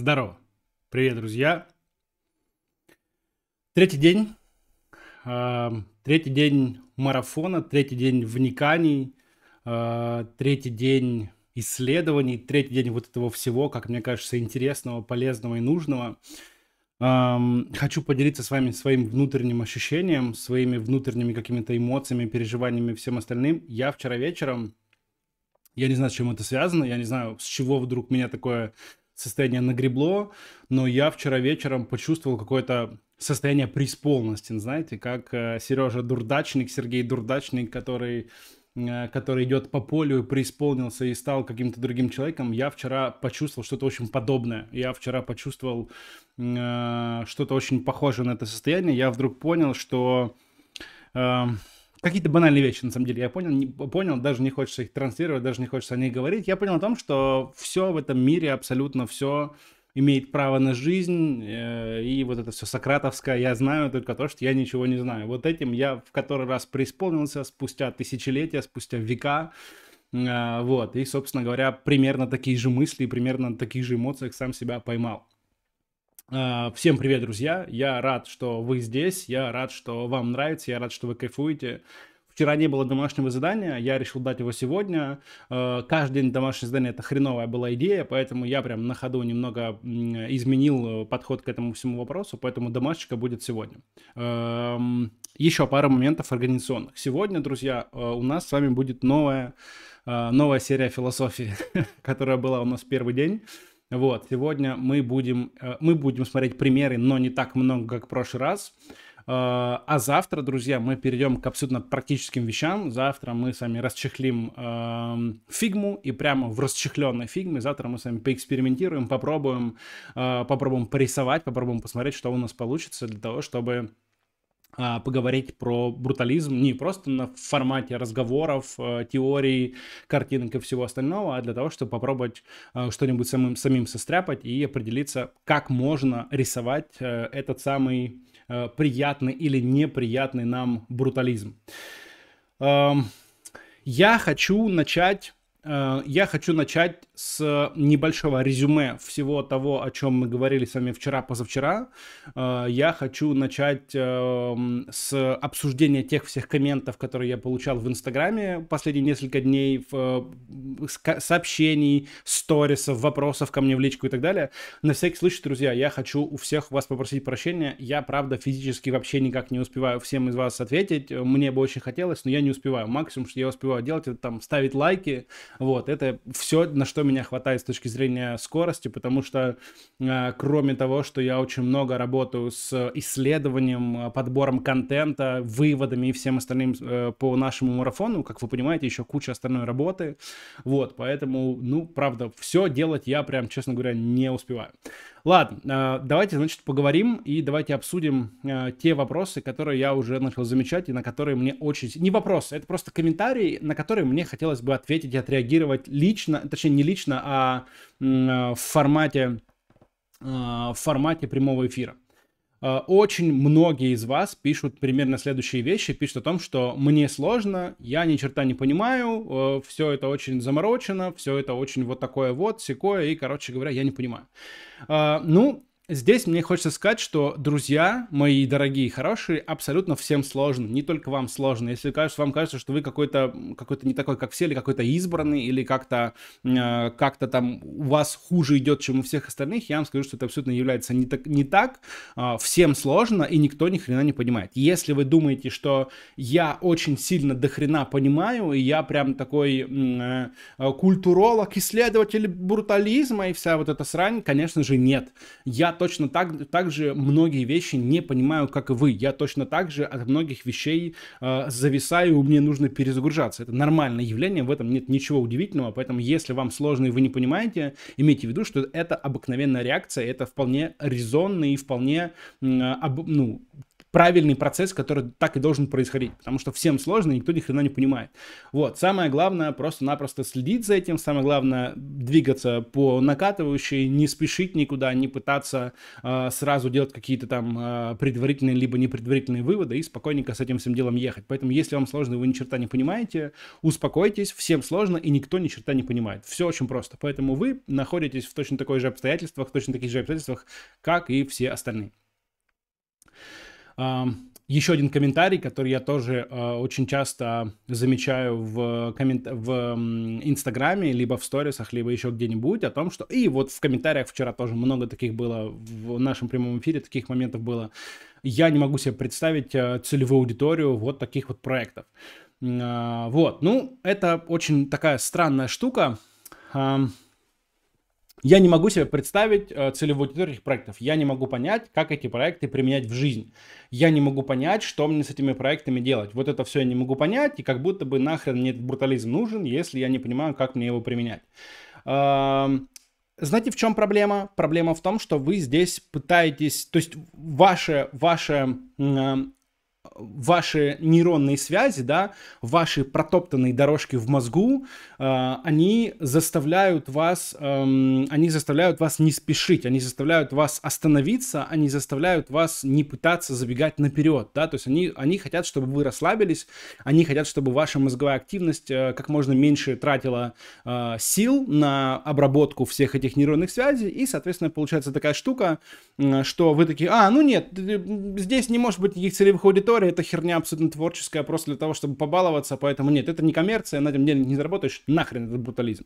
Здорово. Привет, друзья. Третий день. А, третий день марафона, третий день вниканий, а, третий день исследований, третий день вот этого всего, как мне кажется, интересного, полезного и нужного. Хочу поделиться с вами своим внутренним ощущением, своими внутренними какими-то эмоциями, переживаниями и всем остальным. Я вчера вечером, я не знаю, с чем это связано, я не знаю, с чего вдруг меня такое состояние нагребло, но я вчера вечером почувствовал какое-то состояние преисполнности, знаете, как э, Сережа Дурдачник, Сергей Дурдачник, который э, который идет по полю, преисполнился и стал каким-то другим человеком, я вчера почувствовал что-то очень подобное. Я вчера почувствовал э, что-то очень похожее на это состояние. Я вдруг понял, что э, какие-то банальные вещи, на самом деле, я понял, не, понял, даже не хочется их транслировать, даже не хочется о них говорить. Я понял о том, что все в этом мире, абсолютно все имеет право на жизнь, э, и вот это все сократовское, я знаю только то, что я ничего не знаю. Вот этим я в который раз преисполнился спустя тысячелетия, спустя века, э, вот, и, собственно говоря, примерно такие же мысли, примерно на таких же эмоциях сам себя поймал. А, всем привет, друзья! Я рад, что вы здесь, я рад, что вам нравится, я рад, что вы кайфуете. Вчера не было домашнего задания, я решил дать его сегодня. А, каждый день домашнее задание это хреновая была идея, поэтому я прям на ходу немного изменил э, подход к этому всему вопросу, поэтому домашечка будет сегодня. А, Еще пара моментов организационных. Сегодня, друзья, э, у нас с вами будет новая, новая серия философии, которая была у нас первый день. Вот, сегодня мы будем, э, мы будем смотреть примеры, но не так много, как в прошлый раз. Э, а завтра, друзья, мы перейдем к абсолютно практическим вещам. Завтра мы с вами расчехлим э, фигму и прямо в расчехленной фигме. Завтра мы с вами поэкспериментируем, попробуем, э, попробуем порисовать, попробуем посмотреть, что у нас получится для того, чтобы а, поговорить про брутализм не просто на формате разговоров, э, теорий, картинок и всего остального, а для того, чтобы попробовать э, что-нибудь самим, самим состряпать и определиться, как можно рисовать э, этот самый приятный или неприятный нам брутализм. Эм, я хочу начать, я хочу начать с небольшого резюме всего того, о чем мы говорили с вами вчера, позавчера, э, я хочу начать эм, с обсуждения тех всех комментов, которые я получал в Инстаграме последние несколько дней, в э, сообщений, сторисов, вопросов ко мне в личку и так далее. На всякий случай, друзья, я хочу у всех вас попросить прощения. Я, правда, физически вообще никак не успеваю всем из вас ответить. Мне бы очень хотелось, но я не успеваю. Максимум, что я успеваю делать, это там ставить лайки. Вот, это все, на что меня хватает с точки зрения скорости, потому что а, кроме того, что я очень много работаю с исследованием, а, подбором контента, выводами и всем остальным э, по нашему марафону, как вы понимаете, еще куча остальной работы. Вот, поэтому, ну, правда, все делать я прям, честно говоря, не успеваю. Ладно, а, давайте, значит, поговорим и давайте обсудим те вопросы, которые я уже начал замечать и на которые мне очень... Не вопрос, это просто комментарии, на которые мне хотелось бы ответить и отреагировать лично, точнее, не лично, лично, а э, в формате, э, в формате прямого эфира. Э, очень многие из вас пишут примерно следующие вещи. Пишут о том, что мне сложно, я ни черта не понимаю, все это очень заморочено, все это очень вот такое вот, секое, и, короче говоря, я не понимаю. Ну, Здесь мне хочется сказать, что друзья, мои дорогие и хорошие, абсолютно всем сложно, не только вам сложно. Если кажется, вам кажется, что вы какой-то какой не такой, как все, или какой-то избранный, или как-то э, как там у вас хуже идет, чем у всех остальных, я вам скажу, что это абсолютно является не так. Не так. А, всем сложно, и никто ни хрена не понимает. Если вы думаете, что я очень сильно до хрена понимаю, и я прям такой э, культуролог, исследователь брутализма и вся вот эта срань, конечно же, нет. Я точно так, так же многие вещи не понимаю, как и вы. Я точно так же от многих вещей э, зависаю, мне нужно перезагружаться. Это нормальное явление, в этом нет ничего удивительного. Поэтому, если вам сложно и вы не понимаете, имейте в виду, что это обыкновенная реакция, это вполне резонно и вполне э, об, ну, правильный процесс, который так и должен происходить, потому что всем сложно, и никто ни хрена не понимает. Вот, самое главное просто-напросто следить за этим, самое главное двигаться по накатывающей, не спешить никуда, не пытаться э, сразу делать какие-то там э, предварительные либо непредварительные выводы и спокойненько с этим всем делом ехать. Поэтому, если вам сложно, и вы ни черта не понимаете, успокойтесь, всем сложно, и никто ни черта не понимает. Все очень просто. Поэтому вы находитесь в точно такой же обстоятельствах, точно таких же обстоятельствах, как и все остальные. Еще один комментарий, который я тоже э, очень часто замечаю в, э, коммент... в Инстаграме, либо в сторисах, либо еще где-нибудь, о том, что... И вот в комментариях вчера тоже много таких было, в нашем прямом эфире таких моментов было. Я не могу себе представить э, целевую аудиторию вот таких вот проектов. А, вот, ну, это очень такая странная штука. Я не могу себе представить э, целевую аудиторию этих проектов. Я не могу понять, как эти проекты применять в жизнь. Я не могу понять, что мне с этими проектами делать. Вот это все я не могу понять, и как будто бы нахрен мне этот брутализм нужен, если я не понимаю, как мне его применять. Эм, знаете, в чем проблема? Проблема в том, что вы здесь пытаетесь, то есть ваше, ваше ваши нейронные связи, да, ваши протоптанные дорожки в мозгу, э, они заставляют вас, эм, они заставляют вас не спешить, они заставляют вас остановиться, они заставляют вас не пытаться забегать наперед, да, то есть они, они хотят, чтобы вы расслабились, они хотят, чтобы ваша мозговая активность э, как можно меньше тратила э, сил на обработку всех этих нейронных связей, и, соответственно, получается такая штука, что вы такие, а, ну нет, здесь не может быть никаких целевых аудиторий, это херня абсолютно творческая, просто для того, чтобы побаловаться, поэтому нет, это не коммерция, на этом деле не заработаешь, нахрен этот брутализм.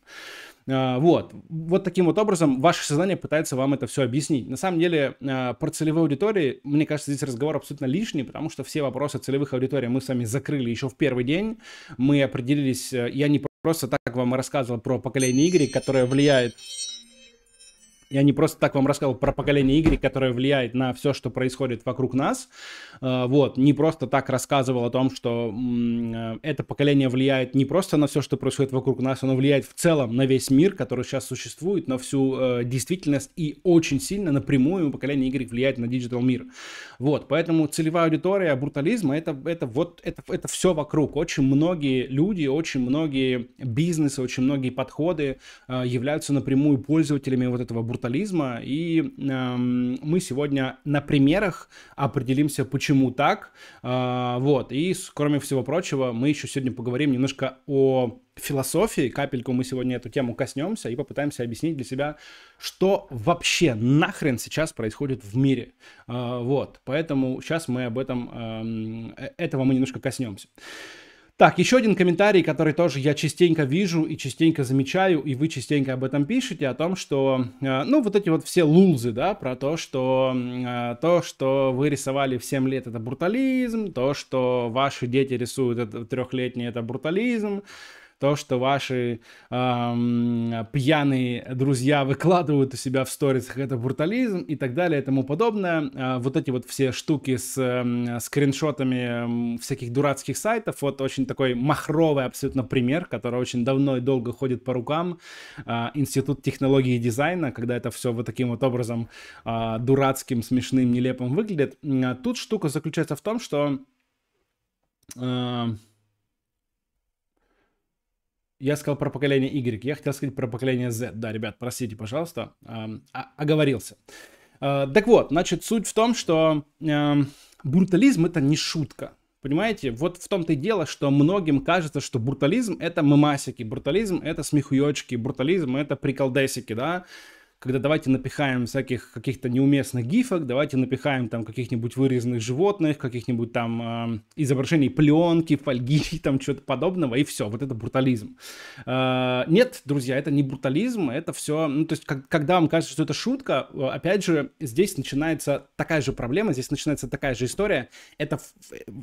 А, вот, вот таким вот образом ваше сознание пытается вам это все объяснить. На самом деле, а, про целевые аудитории, мне кажется, здесь разговор абсолютно лишний, потому что все вопросы целевых аудиторий мы с вами закрыли еще в первый день, мы определились, э, я не просто так вам рассказывал про поколение Y, которое влияет я не просто так вам рассказывал про поколение Y, которое влияет на все, что происходит вокруг нас. Э, вот, не просто так рассказывал о том, что э, это поколение влияет не просто на все, что происходит вокруг нас, оно влияет в целом на весь мир, который сейчас существует, на всю э, действительность и очень сильно напрямую поколение Y влияет на диджитал мир. Вот, поэтому целевая аудитория брутализма это, это вот это, это все вокруг. Очень многие люди, очень многие бизнесы, очень многие подходы являются напрямую пользователями вот этого брутализма фрактализма, и эм, мы сегодня на примерах определимся, почему так. Э, вот, и, кроме всего прочего, мы еще сегодня поговорим немножко о философии, капельку мы сегодня эту тему коснемся и попытаемся объяснить для себя, что вообще нахрен сейчас происходит в мире. Э, вот, поэтому сейчас мы об этом, эм, э, этого мы немножко коснемся. Так, еще один комментарий, который тоже я частенько вижу и частенько замечаю, и вы частенько об этом пишете, о том, что, э, ну, вот эти вот все лулзы, да, про то, что э, то, что вы рисовали в 7 лет, это брутализм, то, что ваши дети рисуют это трехлетние, это брутализм, то, что ваши эм, пьяные друзья выкладывают у себя в сторисах, это брутализм и так далее и тому подобное. Э, вот эти вот все штуки с э, скриншотами э, всяких дурацких сайтов, вот очень такой махровый абсолютно пример, который очень давно и долго ходит по рукам. Э, Институт технологии и дизайна, когда это все вот таким вот образом э, дурацким, смешным, нелепым выглядит. Э, тут штука заключается в том, что... Э, я сказал про поколение Y, я хотел сказать про поколение Z. Да, ребят, простите, пожалуйста, а, оговорился. А, так вот, значит, суть в том, что брутализм это не шутка. Понимаете, вот в том-то и дело, что многим кажется, что брутализм это мемасики, брутализм это смехуёчки, брутализм это приколдесики, да когда давайте напихаем всяких каких-то неуместных гифок, давайте напихаем там каких-нибудь вырезанных животных, каких-нибудь там э, изображений пленки, фольги, там что-то подобного, и все, вот это брутализм. Э, нет, друзья, это не брутализм, это все, ну, то есть, как, когда вам кажется, что это шутка, э, опять же, здесь начинается такая же проблема, здесь начинается такая же история, это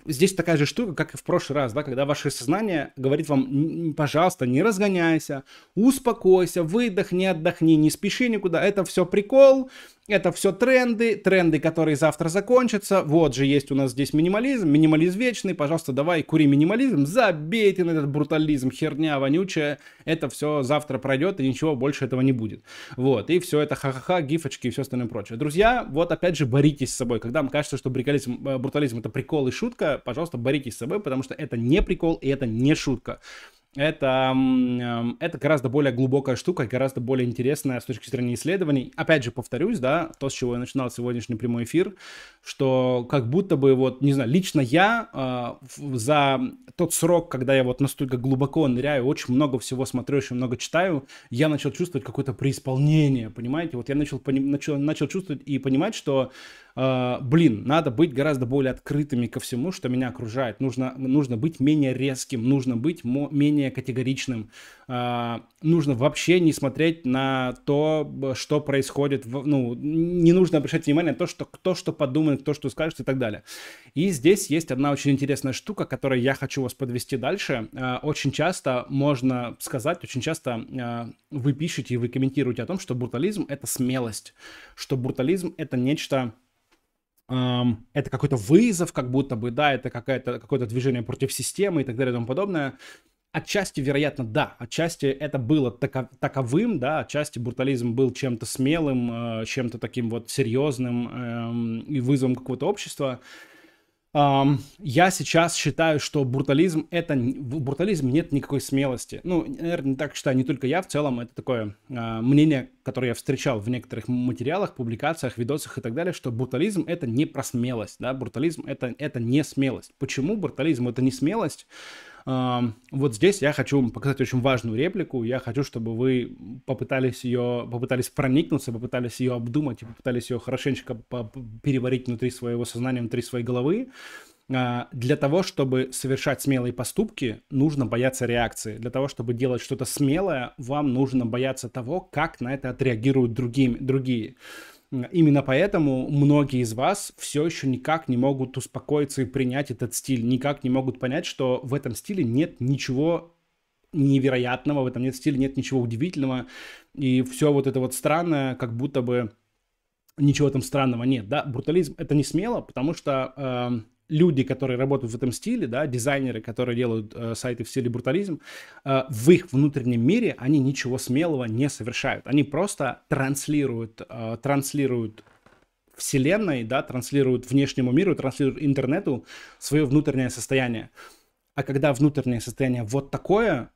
здесь такая же штука, как и в прошлый раз, да, когда ваше сознание говорит вам, пожалуйста, не разгоняйся, успокойся, выдохни, отдохни, не спеши куда это все прикол, это все тренды, тренды, которые завтра закончатся. Вот же есть у нас здесь минимализм, минимализм вечный, пожалуйста, давай кури минимализм, забейте на этот брутализм, херня вонючая. Это все завтра пройдет и ничего больше этого не будет. Вот, и все это ха-ха-ха, гифочки и все остальное прочее. Друзья, вот опять же боритесь с собой. Когда вам кажется, что э, брутализм, брутализм это прикол и шутка, пожалуйста, боритесь с собой, потому что это не прикол и это не шутка это, эм, это гораздо более глубокая штука, гораздо более интересная с точки зрения исследований. Опять же, повторюсь, да, то, с чего я начинал сегодняшний прямой эфир, что как будто бы вот, не знаю, лично я э, за тот срок, когда я вот настолько глубоко ныряю, очень много всего смотрю, очень много читаю, я начал чувствовать какое-то преисполнение, понимаете? Вот я начал, начал, начал чувствовать и понимать, что а, блин, надо быть гораздо более открытыми ко всему, что меня окружает. Нужно, нужно быть менее резким, нужно быть менее категоричным. Э, нужно вообще не смотреть на то, что происходит. В, ну, не нужно обращать внимание на то, что кто что подумает, кто что скажет и так далее. И здесь есть одна очень интересная штука, которую я хочу вас подвести дальше. Э, очень часто можно сказать, очень часто э, вы пишете и вы комментируете о том, что брутализм — это смелость, что брутализм — это нечто эм, это какой-то вызов, как будто бы, да, это какое-то, какое-то движение против системы и так далее и тому подобное. Отчасти, вероятно, да, отчасти это было тако- таковым, да, отчасти брутализм был чем-то смелым, э, чем-то таким вот серьезным э, и вызовом какого-то общества. Um, я сейчас считаю, что брутализм это в брутализме нет никакой смелости. Ну, наверное, не так считаю не только я, в целом это такое uh, мнение, которое я встречал в некоторых материалах, публикациях, видосах и так далее, что брутализм это не про смелость, да, брутализм это это не смелость. Почему брутализм это не смелость? Вот здесь я хочу показать очень важную реплику. Я хочу, чтобы вы попытались ее, попытались проникнуться, попытались ее обдумать попытались ее хорошенечко переварить внутри своего сознания, внутри своей головы. А, для того, чтобы совершать смелые поступки, нужно бояться реакции. Для того, чтобы делать что-то смелое, вам нужно бояться того, как на это отреагируют другие. другие. Именно поэтому многие из вас все еще никак не могут успокоиться и принять этот стиль, никак не могут понять, что в этом стиле нет ничего невероятного, в этом нет стиле, нет ничего удивительного, и все вот это вот странное, как будто бы ничего там странного нет, да, брутализм это не смело, потому что э, люди, которые работают в этом стиле, да, дизайнеры, которые делают э, сайты в стиле брутализм, э, в их внутреннем мире они ничего смелого не совершают. Они просто транслируют, э, транслируют вселенной, да, транслируют внешнему миру, транслируют интернету свое внутреннее состояние. А когда внутреннее состояние вот такое,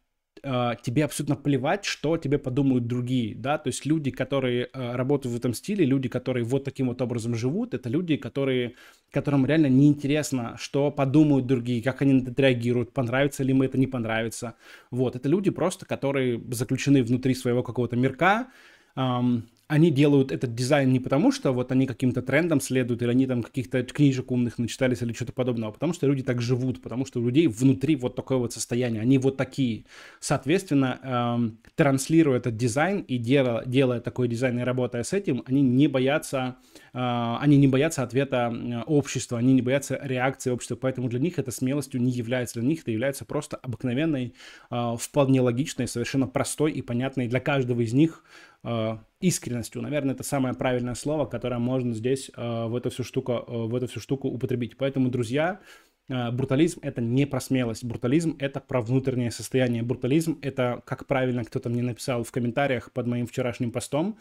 э, тебе абсолютно плевать, что тебе подумают другие, да, то есть люди, которые э, работают в этом стиле, люди, которые вот таким вот образом живут, это люди, которые, которым реально неинтересно, что подумают другие, как они на это реагируют, понравится ли им это, не понравится, вот, это люди просто, которые заключены внутри своего какого-то мирка, эм, они делают этот дизайн не потому, что вот они каким-то трендом следуют, или они там каких-то книжек умных начитались или что-то подобного, а потому что люди так живут, потому что у людей внутри вот такое вот состояние, они вот такие. Соответственно, эм, транслируя этот дизайн и делая, делая такой дизайн и работая с этим, они не боятся Э, они не боятся ответа общества, они не боятся реакции общества, поэтому для них это смелостью не является, для них это является просто обыкновенной, э, вполне логичной, совершенно простой и понятной для каждого из них э, искренностью. Наверное, это самое правильное слово, которое можно здесь в эту всю штуку, в эту всю штуку употребить. Поэтому, друзья, Брутализм — это не про смелость. Брутализм — это про внутреннее состояние. Брутализм — это, как правильно кто-то мне написал в комментариях под моим вчерашним постом,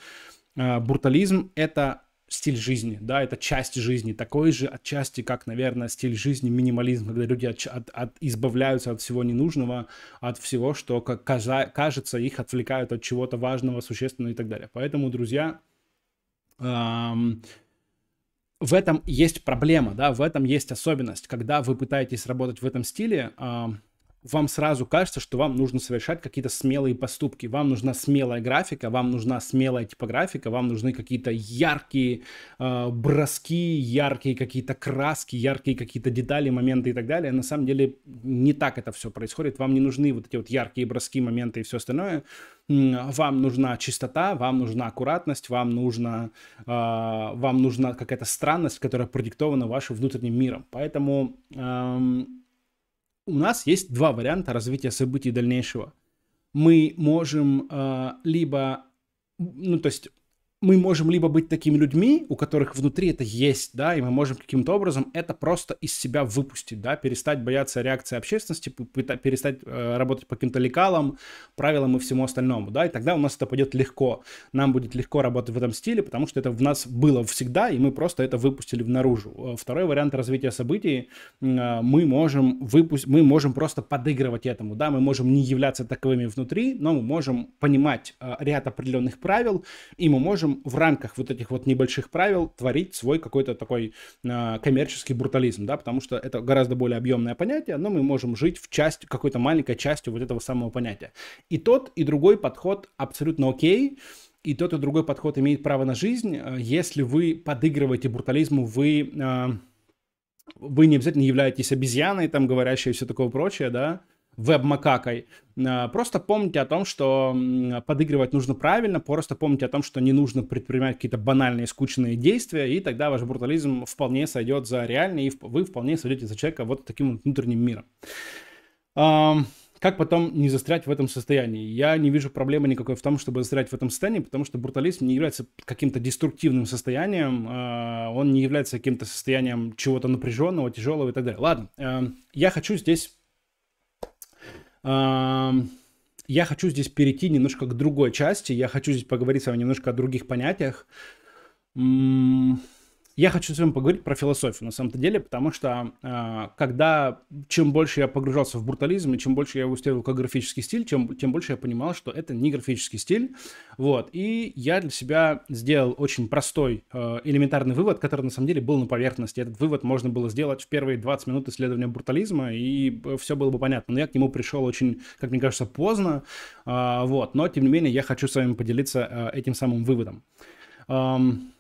брутализм — это стиль жизни, да, это часть жизни, такой же отчасти, как, наверное, стиль жизни минимализм, когда люди от, от, от, избавляются от всего ненужного, от всего, что, как кажется, их отвлекают от чего-то важного, существенного и так далее. Поэтому, друзья, эм, в этом есть проблема, да, в этом есть особенность, когда вы пытаетесь работать в этом стиле, эм, вам сразу кажется, что вам нужно совершать какие-то смелые поступки. Вам нужна смелая графика, вам нужна смелая типографика, вам нужны какие-то яркие э, броски, яркие какие-то краски, яркие какие-то детали, моменты и так далее. На самом деле не так это все происходит. Вам не нужны вот эти вот яркие броски, моменты и все остальное. Вам нужна чистота, вам нужна аккуратность, вам, нужна э, вам нужна какая-то странность, которая продиктована вашим внутренним миром. Поэтому... Э, у нас есть два варианта развития событий дальнейшего. Мы можем э, либо, ну то есть мы можем либо быть такими людьми, у которых внутри это есть, да, и мы можем каким-то образом это просто из себя выпустить, да, перестать бояться реакции общественности, перестать э, работать по каким-то лекалам, правилам и всему остальному, да, и тогда у нас это пойдет легко, нам будет легко работать в этом стиле, потому что это в нас было всегда, и мы просто это выпустили наружу. Э, второй вариант развития событий, э, мы можем выпустить, мы можем просто подыгрывать этому, да, мы можем не являться таковыми внутри, но мы можем понимать э, ряд определенных правил, и мы можем в рамках вот этих вот небольших правил творить свой какой-то такой э, коммерческий брутализм, да, потому что это гораздо более объемное понятие, но мы можем жить в часть, какой-то маленькой частью вот этого самого понятия. И тот, и другой подход абсолютно окей, и тот, и другой подход имеет право на жизнь, а, если вы подыгрываете брутализму, вы... Э, вы не обязательно являетесь обезьяной, там, говорящей и все такое прочее, да, веб-макакой. Э, просто помните о том, что подыгрывать нужно правильно, просто помните о том, что не нужно предпринимать какие-то банальные, скучные действия, и тогда ваш брутализм вполне сойдет за реальный, и вы вполне сойдете за человека вот таким внутренним миром. Как потом не застрять в этом состоянии? Я не вижу проблемы никакой в том, чтобы застрять в этом состоянии, потому что брутализм не является каким-то деструктивным состоянием, э, он не является каким-то состоянием чего-то напряженного, тяжелого и так далее. Ладно, эм, я хочу здесь я хочу здесь перейти немножко к другой части. Я хочу здесь поговорить с вами немножко о других понятиях. Я хочу с вами поговорить про философию на самом-то деле, потому что э, когда чем больше я погружался в брутализм и чем больше я устраивал как графический стиль, чем, тем больше я понимал, что это не графический стиль. Вот. И я для себя сделал очень простой э, элементарный вывод, который на самом деле был на поверхности. Этот вывод можно было сделать в первые 20 минут исследования брутализма, и все было бы понятно. Но я к нему пришел очень, как мне кажется, поздно. Э, вот. Но, тем не менее, я хочу с вами поделиться э, этим самым выводом. Эм,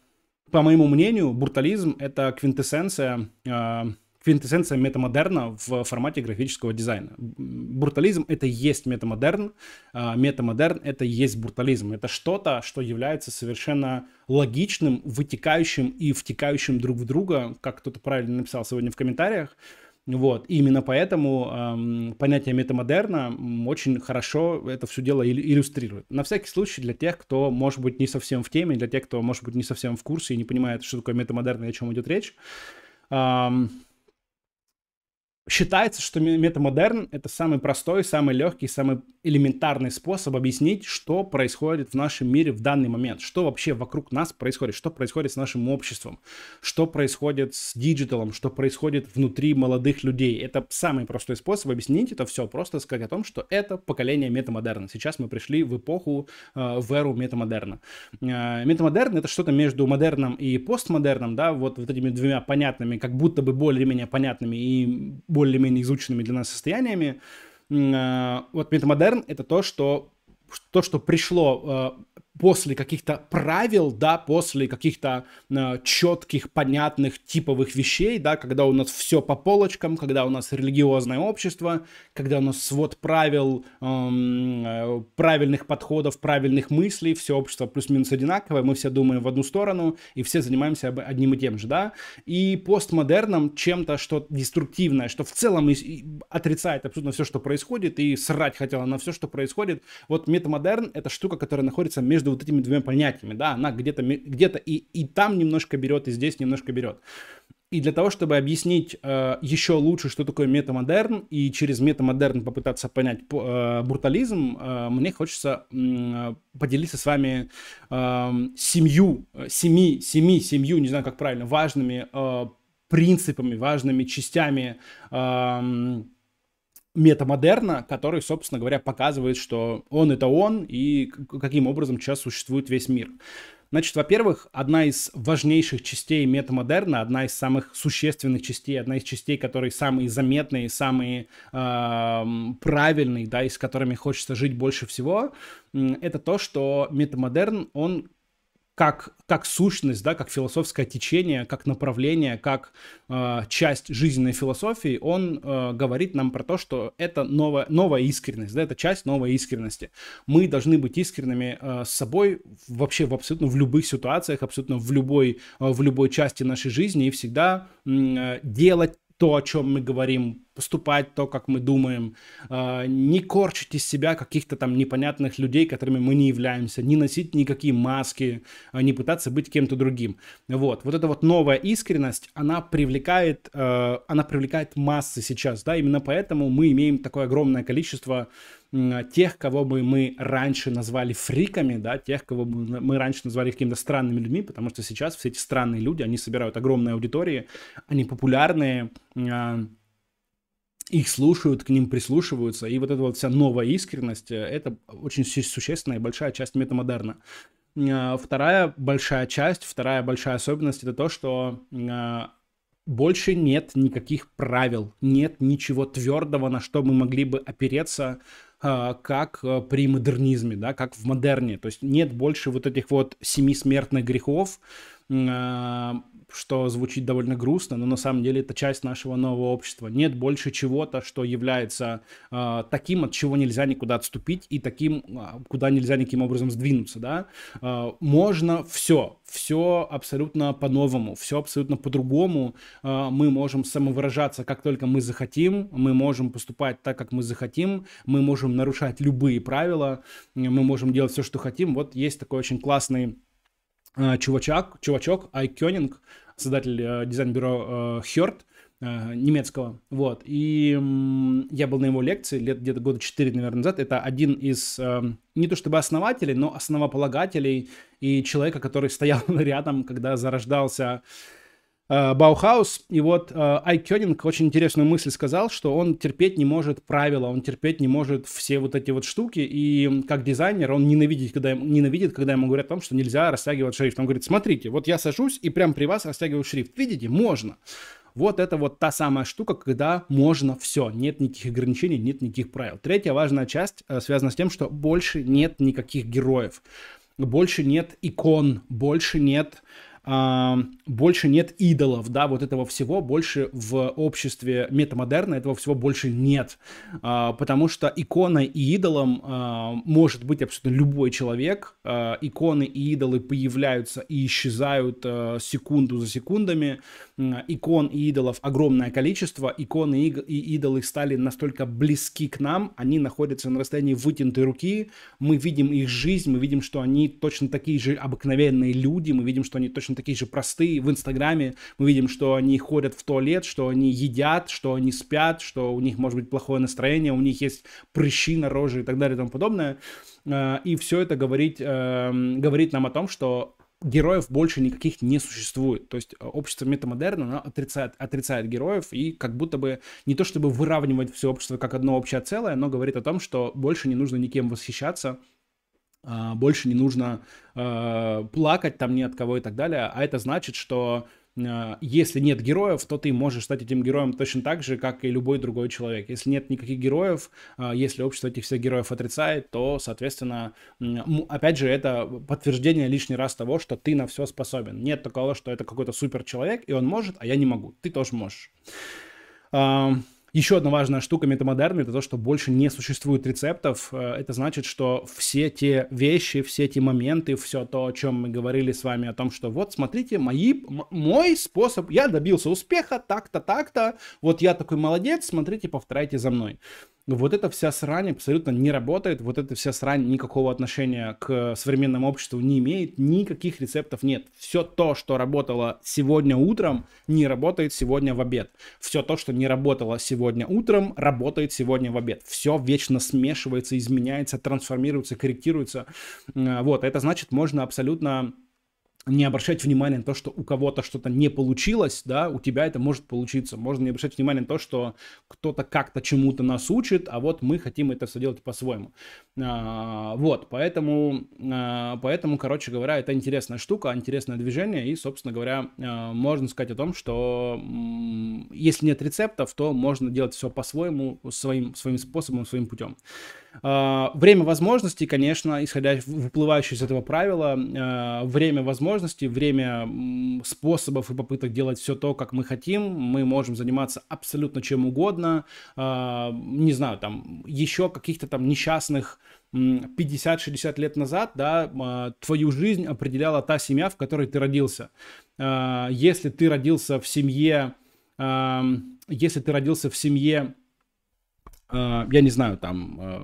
по моему мнению, буртализм — это квинтэссенция, э, квинтэссенция метамодерна в формате графического дизайна. Буртализм — это есть метамодерн, э, метамодерн — это есть буртализм. Это что-то, что является совершенно логичным, вытекающим и втекающим друг в друга, как кто-то правильно написал сегодня в комментариях, э, вот. И именно поэтому эм, понятие метамодерна очень хорошо это все дело иллюстрирует. На всякий случай для тех, кто, может быть, не совсем в теме, для тех, кто, может быть, не совсем в курсе и не понимает, что такое метамодерн и о чем идет речь, эм, Считается, что метамодерн — это самый простой, самый легкий, самый элементарный способ объяснить, что происходит в нашем мире в данный момент, что вообще вокруг нас происходит, что происходит с нашим обществом, что происходит с диджиталом, что происходит внутри молодых людей. Это самый простой способ объяснить это все, просто сказать о том, что это поколение метамодерна. Сейчас мы пришли в эпоху, э, в эру метамодерна. Э, метамодерн — это что-то между модерном и постмодерном, да, вот, вот этими двумя понятными, как будто бы более-менее понятными и более-менее изученными для нас состояниями. Э, вот метамодерн — это то, что то, что пришло э, после каких-то правил, да, после каких-то э, четких, понятных, типовых вещей, да, когда у нас все по полочкам, когда у нас религиозное общество, когда у нас свод правил, эм, э, правильных подходов, правильных мыслей, все общество плюс-минус одинаковое, мы все думаем в одну сторону, и все занимаемся одним и тем же, да, и постмодерном чем-то, что деструктивное, что в целом и, и отрицает абсолютно все, что происходит, и срать хотела на все, что происходит. Вот метамодерн — это штука, которая находится между между вот этими двумя понятиями, да, она где-то где и, и там немножко берет, и здесь немножко берет. И для того, чтобы объяснить э, еще лучше, что такое метамодерн, и через метамодерн попытаться понять э, брутализм, э, мне хочется э, поделиться с вами э, семью, семи, семи, семью, не знаю, как правильно, важными э, принципами, важными частями э, метамодерна, который, собственно говоря, показывает, что он это он и каким образом сейчас существует весь мир. Значит, во-первых, одна из важнейших частей метамодерна, одна из самых существенных частей, одна из частей, которые самые заметные, самые э, правильные, да, и с которыми хочется жить больше всего, это то, что метамодерн, он как, как сущность, да, как философское течение, как направление, как э, часть жизненной философии, он э, говорит нам про то, что это новая, новая искренность, да, это часть новой искренности. Мы должны быть искренними э, с собой вообще в абсолютно в любых ситуациях, абсолютно в любой, э, в любой части нашей жизни и всегда э, делать то, о чем мы говорим, поступать то, как мы думаем, а, не корчить из себя каких-то там непонятных людей, которыми мы не являемся, не носить никакие маски, а, не пытаться быть кем-то другим. Вот, вот эта вот новая искренность, она привлекает, а, она привлекает массы сейчас, да, именно поэтому мы имеем такое огромное количество тех, кого бы мы раньше назвали фриками, да, тех, кого бы мы раньше назвали какими-то странными людьми, потому что сейчас все эти странные люди, они собирают огромные аудитории, они популярные, их слушают, к ним прислушиваются, и вот эта вот вся новая искренность, э, это очень существенная и большая часть метамодерна. А, вторая большая часть, вторая большая особенность, это то, что а, больше нет никаких правил, нет ничего твердого, на что мы могли бы опереться, а, как э, при модернизме, да, как в модерне. То есть нет больше вот этих вот семи смертных грехов, что звучит довольно грустно, но на самом деле это часть нашего нового общества. Нет больше чего-то, что является э, таким, от чего нельзя никуда отступить и таким, а, куда нельзя никаким образом сдвинуться, да. Э, можно все, все абсолютно по-новому, все абсолютно по-другому. Э, мы можем самовыражаться, как только мы захотим, мы можем поступать так, как мы захотим, мы можем нарушать любые правила, мы можем делать все, что хотим. Вот есть такой очень классный чувачок, чувачок Айкёнинг, создатель э, дизайн-бюро э, э, немецкого, вот, и я был на его лекции лет где-то года 4, наверное, назад, это один из, э, не то чтобы основателей, но основополагателей и человека, который стоял рядом, когда зарождался Э, Баухаус, и вот э, Айкёнинг очень интересную мысль сказал, что он терпеть не может правила, он терпеть не может все вот эти вот штуки, и как дизайнер он ненавидит, когда, ненавидит, когда ему говорят о том, что нельзя растягивать шрифт. Он говорит, смотрите, вот я сажусь и прям при вас растягиваю шрифт. Видите, можно. Вот это вот та самая штука, когда можно все, нет никаких ограничений, нет никаких правил. Третья важная часть э, связана с тем, что больше нет никаких героев, больше нет икон, больше нет больше нет идолов, да, вот этого всего больше в обществе метамодерна, этого всего больше нет, а, потому что иконой и идолом а, может быть абсолютно любой человек, а, иконы и идолы появляются и исчезают секунду за секундами, икон и идолов огромное количество, иконы и идолы стали настолько близки к нам, они находятся на расстоянии вытянутой руки, мы видим их жизнь, мы видим, что они точно такие же обыкновенные люди, мы видим, что они точно достаточно такие же простые. В Инстаграме мы видим, что они ходят в туалет, что они едят, что они спят, что у них может быть плохое настроение, у них есть прыщи на роже и так далее и тому подобное. Э, и все это говорит, э, говорит нам о том, что героев больше никаких не существует. То есть э, общество метамодерна отрицает, отрицает героев и как будто бы не то чтобы выравнивать все общество как одно общее целое, но говорит о том, что больше не нужно никем восхищаться, а, больше не нужно а, плакать там ни от кого и так далее. А это значит, что а, если нет героев, то ты можешь стать этим героем точно так же, как и любой другой человек. Если нет никаких героев, если общество этих всех героев отрицает, то, соответственно, опять же, это подтверждение лишний раз того, что ты на все способен. Нет такого, что это какой-то супер человек, и он может, а я не могу. Ты тоже можешь. Еще одна важная штука метамодерна – это то, что больше не существует рецептов. Э, это значит, что все те вещи, все эти моменты, все то, о чем мы говорили с вами, о том, что вот, смотрите, мои, мой способ, я добился успеха, так-то, так-то, вот я такой молодец, смотрите, повторяйте за мной. Ну, вот эта вся срань абсолютно не работает, вот эта вся срань никакого отношения к современному обществу не имеет, никаких рецептов нет. Все то, что работало сегодня утром, не работает сегодня в обед. Все то, что не работало сегодня утром, работает сегодня в обед. Все вечно смешивается, изменяется, трансформируется, корректируется. Вот, это значит, можно абсолютно не обращать внимания на то, что у кого-то что-то не получилось, да, у тебя это может получиться. Можно не обращать внимания на то, что кто-то как-то чему-то нас учит, а вот мы хотим это все делать по-своему. А, вот, поэтому, а, поэтому, короче говоря, это интересная штука, интересное движение, и, собственно говоря, а, можно сказать о том, что если нет рецептов, то можно делать все по-своему, своим, своим способом, своим путем. А, время возможностей, конечно, исходя выплывающее из этого правила, а, время возможностей, время способов и попыток делать все то, как мы хотим, мы можем заниматься абсолютно чем угодно, а, не знаю, там, еще каких-то там несчастных 50-60 лет назад, да, твою жизнь определяла та семья, в которой ты родился. Если ты родился в семье, если ты родился в семье Э, я не знаю, там, э,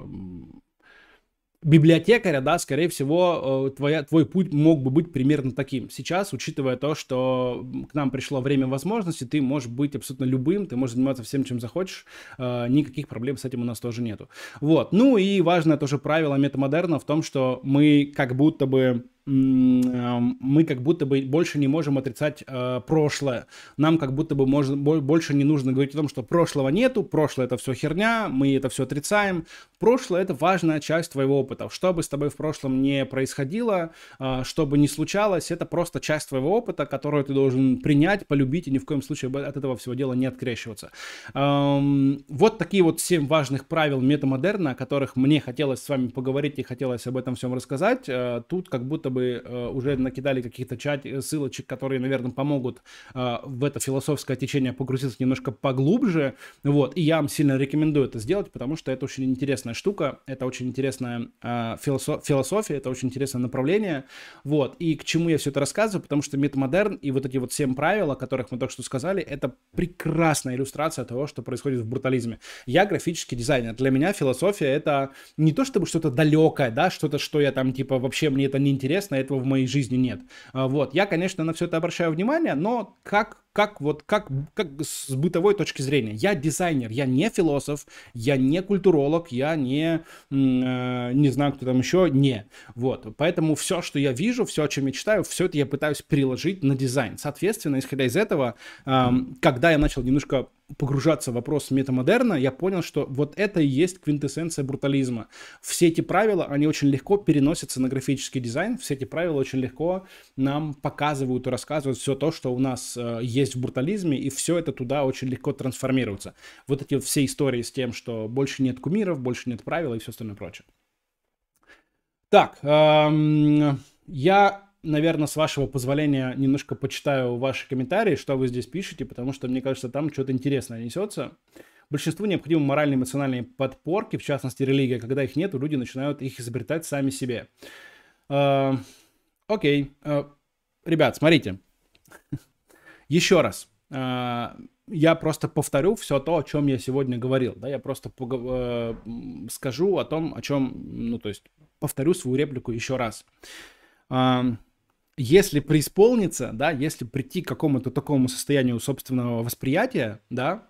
библиотекаря, да, скорее всего, э, твоя, твой путь мог бы быть примерно таким. Сейчас, учитывая то, что к нам пришло время возможности, ты можешь быть абсолютно любым, ты можешь заниматься всем, чем захочешь, никаких проблем с этим у нас тоже нету. Вот. Ну и важное тоже правило метамодерна в том, что мы как будто бы Эм, мы как будто бы больше не можем отрицать э, прошлое. Нам как будто бы можно, больше не нужно говорить о том, что прошлого нету, прошлое это все херня, мы это все отрицаем. Прошлое это важная часть твоего опыта. Что бы с тобой в прошлом не происходило, э, что бы ни случалось, это просто часть твоего опыта, которую ты должен принять, полюбить и ни в коем случае от этого всего дела не открещиваться. Эм, вот такие вот семь важных правил метамодерна, о которых мне хотелось с вами поговорить и хотелось об этом всем рассказать. Э, тут как будто чтобы э, уже накидали каких-то чат э, ссылочек, которые, наверное, помогут э, в это философское течение погрузиться немножко поглубже. Вот, и я вам сильно рекомендую это сделать, потому что это очень интересная штука, это очень интересная э, философ, философия, это очень интересное направление. Вот, и к чему я все это рассказываю, потому что метамодерн и вот эти вот семь правил, о которых мы только что сказали, это прекрасная иллюстрация того, что происходит в брутализме. Я графический дизайнер, для меня философия это не то чтобы что-то далекое, да, что-то, что я там типа вообще мне это не интересно, честно, этого в моей жизни нет. А, вот, я, конечно, на все это обращаю внимание, но как как вот как, как с бытовой точки зрения. Я дизайнер, я не философ, я не культуролог, я не э, не знаю кто там еще, не. Вот, поэтому все, что я вижу, все, о чем мечтаю, все это я пытаюсь приложить на дизайн. Соответственно, исходя из этого, э, когда я начал немножко погружаться в вопрос метамодерна, я понял, что вот это и есть квинтэссенция брутализма. Все эти правила, они очень легко переносятся на графический дизайн, все эти правила очень легко нам показывают и рассказывают все то, что у нас есть э, есть в брутализме, и все это туда очень легко трансформируется. Вот эти все истории с тем, что больше нет кумиров, больше нет правил и все остальное прочее. Так, эм, я наверное, с вашего позволения немножко почитаю ваши комментарии, что вы здесь пишете, потому что, мне кажется, там что-то интересное несется. Большинству необходимы и эмоциональные подпорки, в частности, религия. Когда их нет, люди начинают их изобретать сами себе. Эм, окей. Э, ребят, смотрите. Еще раз, э, я просто повторю все то, о чем я сегодня говорил. Да, я просто э, скажу о том, о чем, ну, то есть повторю свою реплику еще раз. Если преисполниться, да, если прийти к какому-то такому состоянию собственного восприятия, да,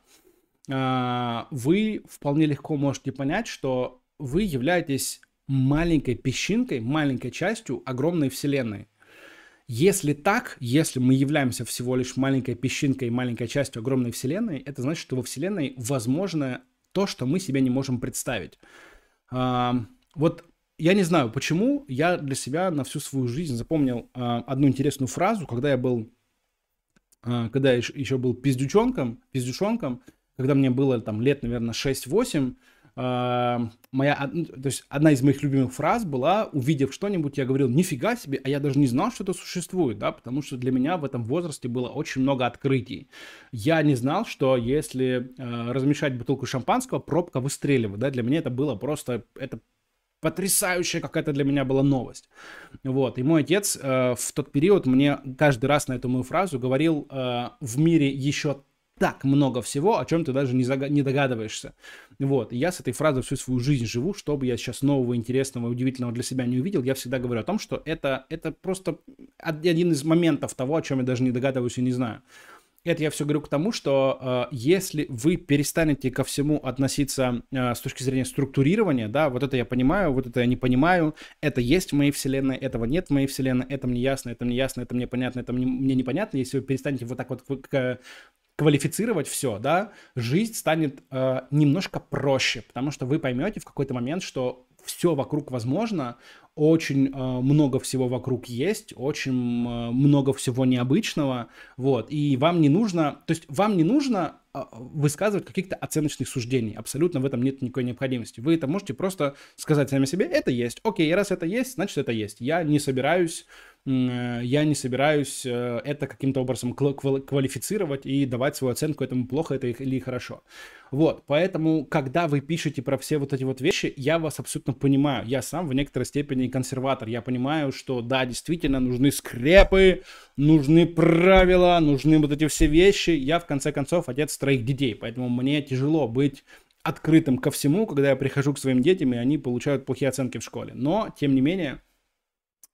э, вы вполне легко можете понять, что вы являетесь маленькой песчинкой, маленькой частью огромной вселенной – если так, если мы являемся всего лишь маленькой песчинкой, маленькой частью огромной Вселенной, это значит, что во Вселенной возможно то, что мы себе не можем представить. А, вот я не знаю, почему я для себя на всю свою жизнь запомнил а, одну интересную фразу, когда я был, а, когда я еще был пиздючонком, пиздючонком, когда мне было там лет, наверное, 6-8, Эм, моя, ну, то есть одна из моих любимых фраз была, увидев что-нибудь, я говорил, нифига себе, а я даже не знал, что это существует, да, потому что для меня в этом возрасте было очень много открытий. Я не знал, что если э, размешать бутылку шампанского, пробка выстреливает, да, для меня это было просто, это потрясающая какая-то для меня была новость. Вот, и мой отец э, в тот период мне каждый раз на эту мою фразу говорил, э, в мире еще так много всего, о чем ты даже не, заг... не догадываешься. Вот, и я с этой фразой всю свою жизнь живу, что бы я сейчас нового, интересного, удивительного для себя не увидел, я всегда говорю о том, что это, это просто один из моментов того, о чем я даже не догадываюсь и не знаю. Это я все говорю к тому, что э, если вы перестанете ко всему относиться э, с точки зрения структурирования, да, вот это я понимаю, вот это я не понимаю, это есть в моей вселенной, этого нет в моей вселенной, это мне ясно, это мне ясно, это мне понятно, это мне, мне непонятно. Если вы перестанете вот так вот к, к, квалифицировать все, да, жизнь станет э, немножко проще, потому что вы поймете в какой-то момент, что все вокруг возможно, очень э, много всего вокруг есть, очень э, много всего необычного, вот, и вам не нужно, то есть вам не нужно э, высказывать каких-то оценочных суждений, абсолютно в этом нет никакой необходимости. Вы это можете просто сказать сами себе, это есть, окей, раз это есть, значит это есть, я не собираюсь Э, я не собираюсь э, это каким-то образом квалифицировать и давать свою оценку этому плохо это или хорошо. Вот, поэтому, когда вы пишете про все вот эти вот вещи, я вас абсолютно понимаю. Я сам в некоторой степени консерватор. Я понимаю, что да, действительно нужны скрепы, нужны правила, нужны вот эти все вещи. Я, в конце концов, отец троих детей, поэтому мне тяжело быть открытым ко всему, когда я прихожу к своим детям, и они получают плохие оценки в школе. Но, тем не менее,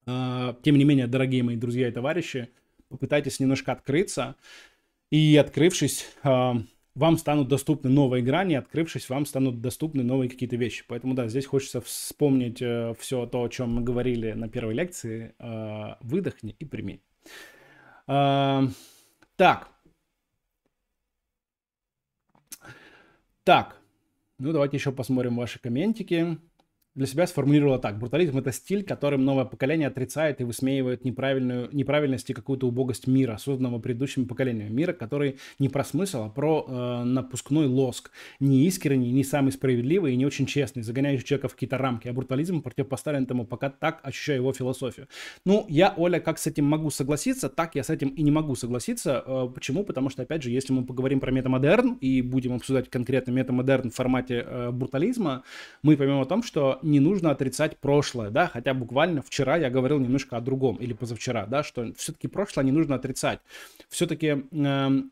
а, тем не менее, дорогие мои друзья и товарищи, попытайтесь немножко открыться, и открывшись, а, вам станут доступны новые грани, открывшись, вам станут доступны новые какие-то вещи. Поэтому, да, здесь хочется вспомнить э, все то, о чем мы говорили на первой лекции. А, Выдохни и прими. Так. Так. Ну, давайте еще посмотрим ваши комментики для себя сформулировала так. Брутализм — это стиль, которым новое поколение отрицает и высмеивает неправильную, неправильность и какую-то убогость мира, созданного предыдущим поколением. Мира, который не про смысл, а про э, напускной лоск. Не искренний, не самый справедливый и не очень честный, загоняющий человека в какие-то рамки. А брутализм противопоставлен тому пока так, ощущаю его философию. Ну, я, Оля, как с этим могу согласиться, так я с этим и не могу согласиться. Э, почему? Потому что, опять же, если мы поговорим про метамодерн и будем обсуждать конкретно метамодерн в формате э, брутализма, мы поймем о том, что не нужно отрицать прошлое, да, хотя буквально вчера я говорил немножко о другом или позавчера, да, что все-таки прошлое не нужно отрицать. Все-таки э, эм,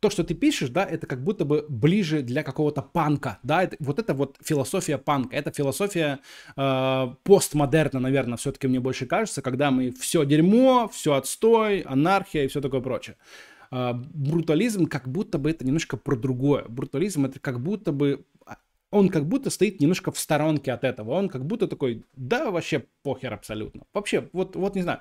то, что ты пишешь, да, это как будто бы ближе для какого-то панка, да, это, вот это вот философия панка, это философия э, постмодерна, наверное, все-таки мне больше кажется, когда мы все дерьмо, все отстой, анархия и все такое прочее. Э, брутализм как будто бы это немножко про другое. Брутализм это как будто бы а, он как будто стоит немножко в сторонке от этого. Он как будто такой, да, вообще похер абсолютно. Вообще, вот, вот не знаю.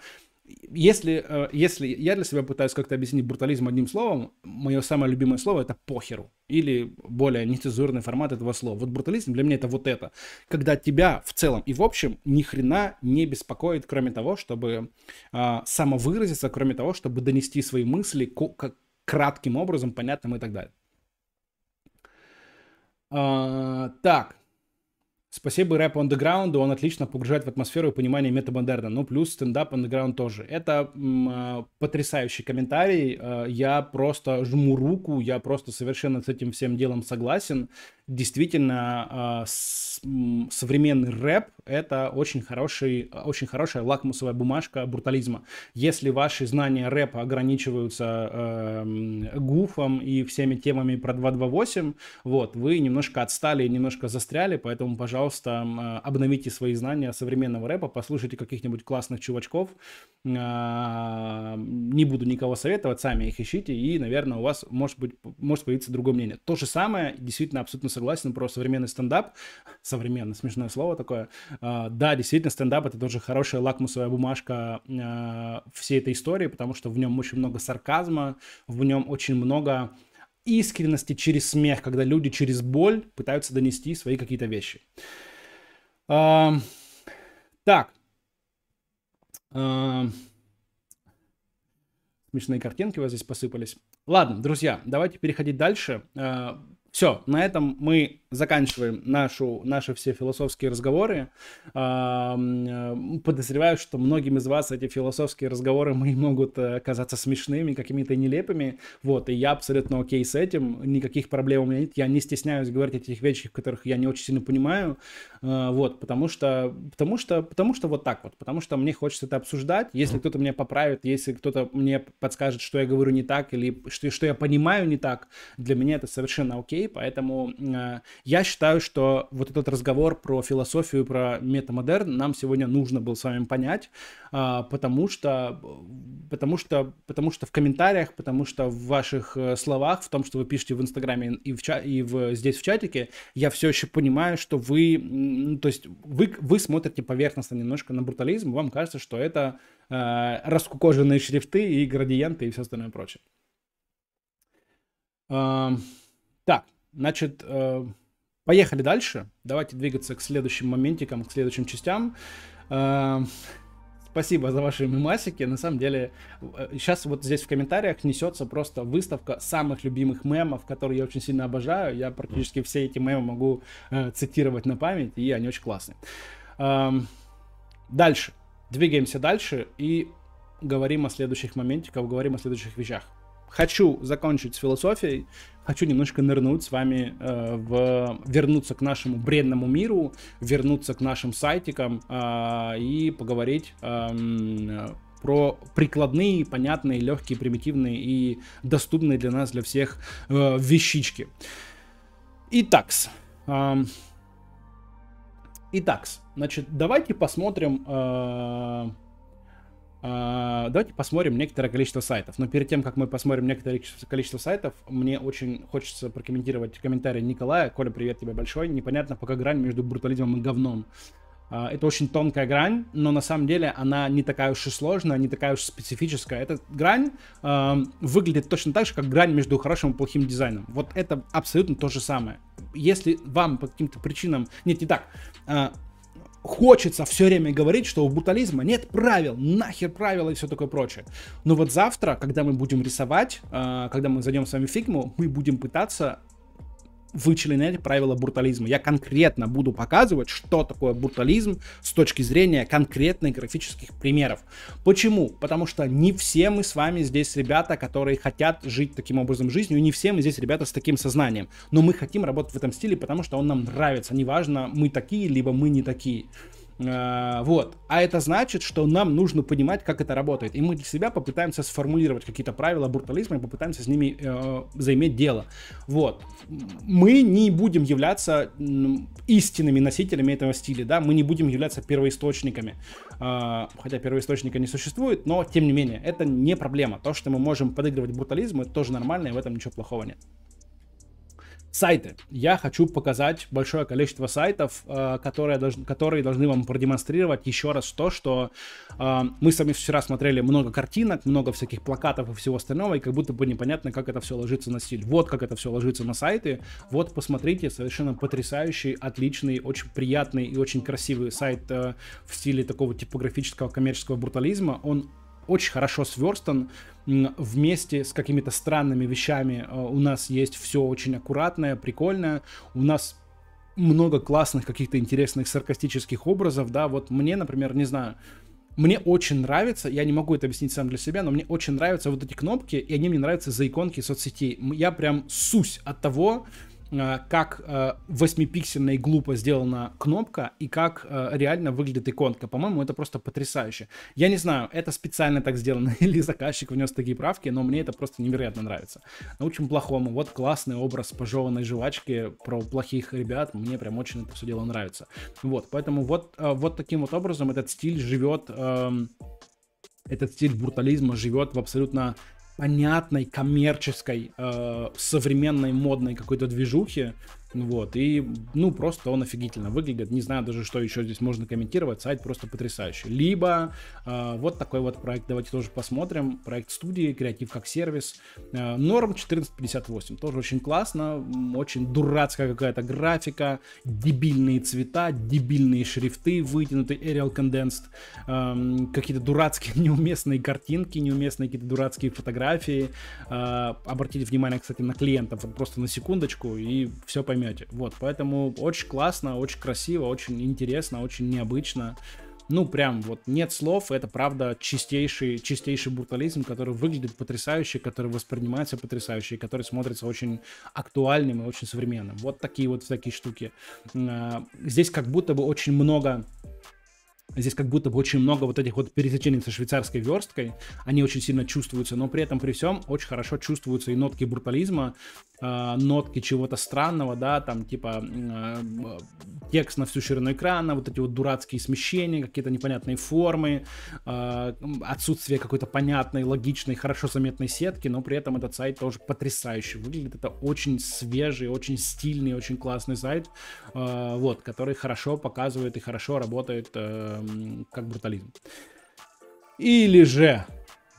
Если, э, если я для себя пытаюсь как-то объяснить брутализм одним словом, мое самое любимое слово это похеру. Или более нецензурный формат этого слова. Вот брутализм для меня это вот это. Когда тебя в целом и в общем ни хрена не беспокоит, кроме того, чтобы а, самовыразиться, кроме того, чтобы донести свои мысли к, к кратким образом, понятным и так далее. А, так. Спасибо рэпу андеграунду, он отлично погружает в атмосферу и понимание метамодерна. Ну, плюс стендап андеграунд тоже. Это м, а, потрясающий комментарий. А, я просто жму руку, я просто совершенно с этим всем делом согласен действительно а, современный рэп — это очень, хороший, а, очень хорошая лакмусовая бумажка брутализма. Если ваши знания рэпа ограничиваются а, гуфом и всеми темами про 228, вот, вы немножко отстали, немножко застряли, поэтому, пожалуйста, обновите свои знания современного рэпа, послушайте каких-нибудь классных чувачков, не буду никого советовать, сами их ищите, и, наверное, у вас может, быть, может появиться другое мнение. То же самое действительно абсолютно согласен про современный стендап. Современный, смешное слово такое. А, да, действительно, стендап — это тоже хорошая лакмусовая бумажка а, всей этой истории, потому что в нем очень много сарказма, в нем очень много искренности через смех, когда люди через боль пытаются донести свои какие-то вещи. А, так. Смешные картинки у вас здесь посыпались. Ладно, друзья, давайте переходить дальше. Все, на этом мы заканчиваем нашу, наши все философские разговоры. А, э, подозреваю, что многим из вас эти философские разговоры могут э, казаться смешными, какими-то нелепыми. Вот, и я абсолютно окей с этим. Никаких проблем у меня нет. Я не стесняюсь говорить о тех вещах, которых я не очень сильно понимаю. А, вот, потому что, потому что, потому что вот так вот. Потому что мне хочется это обсуждать. Если кто-то меня поправит, если кто-то мне подскажет, что я говорю не так или что, что я понимаю не так, для меня это совершенно окей людей, поэтому э, я считаю, что вот этот разговор про философию, про метамодерн нам сегодня нужно было с вами понять, э, потому что, потому что, потому что в комментариях, потому что в ваших э, словах, в том, что вы пишете в Инстаграме и в ча- и в здесь в чатике, я все еще понимаю, что вы, ну, то есть вы вы смотрите поверхностно немножко на брутализм, вам кажется, что это э, раскукоженные шрифты и градиенты и все остальное прочее. Um... Так, значит, э, поехали дальше. Давайте двигаться к следующим моментикам, к следующим частям. Э, спасибо за ваши мемасики. На самом деле, сейчас э, вот здесь в комментариях несется просто выставка самых любимых мемов, которые я очень сильно обожаю. Я практически все эти мемы могу цитировать на память, и они очень классные. дальше. Двигаемся дальше и говорим о следующих моментиках, говорим о следующих вещах хочу закончить с философией, хочу немножко нырнуть с вами э, в вернуться к нашему бредному миру, вернуться к нашим сайтикам э, и поговорить э, про прикладные, понятные, легкие, примитивные и доступные для нас, для всех э, вещички. Итак, э, эм, итак, значит, давайте посмотрим. Э, а, давайте посмотрим некоторое количество сайтов. Но перед тем, как мы посмотрим некоторое количество сайтов, мне очень хочется прокомментировать комментарий Николая. Коля, привет тебе большой. Непонятно, пока грань между брутализмом и говном. А, это очень тонкая грань, но на самом деле она не такая уж и сложная, не такая уж специфическая. Эта грань э, выглядит точно так же, как грань между хорошим и плохим дизайном. Вот это абсолютно то же самое. Если вам по каким-то причинам... Нет, не так хочется все время говорить, что у брутализма нет правил, нахер правила и все такое прочее. Но вот завтра, когда мы будем рисовать, а, когда мы зайдем с вами в фигму, мы будем пытаться вычленять правила брутализма. Я конкретно буду показывать, что такое брутализм с точки зрения конкретных графических примеров. Почему? Потому что не все мы с вами здесь ребята, которые хотят жить таким образом жизнью, и не все мы здесь ребята с таким сознанием. Но мы хотим работать в этом стиле, потому что он нам нравится. Неважно, мы такие, либо мы не такие. Э, вот. А это значит, что нам нужно понимать, как это работает. И мы для себя попытаемся сформулировать какие-то правила брутализма и попытаемся с ними э, заиметь дело. Вот. Мы не будем являться истинными носителями этого стиля, да, мы не будем являться первоисточниками. Э, хотя первоисточника не существует, но тем не менее, это не проблема. То, что мы можем подыгрывать брутализму, это тоже нормально, и в этом ничего плохого нет. Сайты. Я хочу показать большое количество сайтов, э, которые, должны, которые должны вам продемонстрировать еще раз то, что э, мы с вами вчера смотрели много картинок, много всяких плакатов и всего остального, и как будто бы непонятно, как это все ложится на стиль. Вот как это все ложится на сайты. Вот посмотрите, совершенно потрясающий, отличный, очень приятный и очень красивый сайт э, в стиле такого типографического коммерческого брутализма. Он очень хорошо сверстан, вместе с какими-то странными вещами. Э, у нас есть все очень аккуратное, прикольное. У нас много классных каких-то интересных саркастических образов, да, вот мне, например, не знаю, мне очень нравится, я не могу это объяснить сам для себя, но мне очень нравятся вот эти кнопки, и они мне нравятся за иконки соцсетей. Я прям сусь от того, Э, как э, восьмипиксельно и глупо сделана кнопка и как э, реально выглядит иконка. По-моему, это просто потрясающе. Я не знаю, это специально так сделано или заказчик внес такие правки, но мне это просто невероятно нравится. Научим плохому. Вот классный образ пожеванной жвачки про плохих ребят. Мне прям очень это все дело нравится. Вот, поэтому вот, вот таким вот образом этот стиль живет... Эм, этот стиль брутализма живет в абсолютно понятной коммерческой, э, современной модной какой-то движухи, вот, и, ну, просто он офигительно выглядит. Не знаю даже, что еще здесь можно комментировать. Сайт просто потрясающий. Либо э, вот такой вот проект, давайте тоже посмотрим. Проект студии, креатив как сервис. Э, норм 1458. Тоже очень классно. Очень дурацкая какая-то графика. Дебильные цвета, дебильные шрифты, вытянутый Arial Condensed. Э, какие-то дурацкие неуместные картинки, неуместные какие-то дурацкие фотографии. Э, обратите внимание, кстати, на клиентов. Просто на секундочку и все поймете поймете. Вот, поэтому очень классно, очень красиво, очень интересно, очень необычно. Ну, прям вот нет слов, это правда чистейший, чистейший брутализм, который выглядит потрясающе, который воспринимается потрясающе, который смотрится очень актуальным и очень современным. Вот такие вот всякие штуки. Э, здесь как будто бы очень много Здесь как будто бы очень много вот этих вот пересечений со швейцарской версткой. Они очень сильно чувствуются, но при этом при всем очень хорошо чувствуются и нотки брутализма, э, нотки чего-то странного, да, там типа э, текст на всю ширину экрана, вот эти вот дурацкие смещения, какие-то непонятные формы, э, отсутствие какой-то понятной, логичной, хорошо заметной сетки, но при этом этот сайт тоже потрясающе выглядит. Это очень свежий, очень стильный, очень классный сайт, э, вот, который хорошо показывает и хорошо работает э, Эм, как брутализм. Или же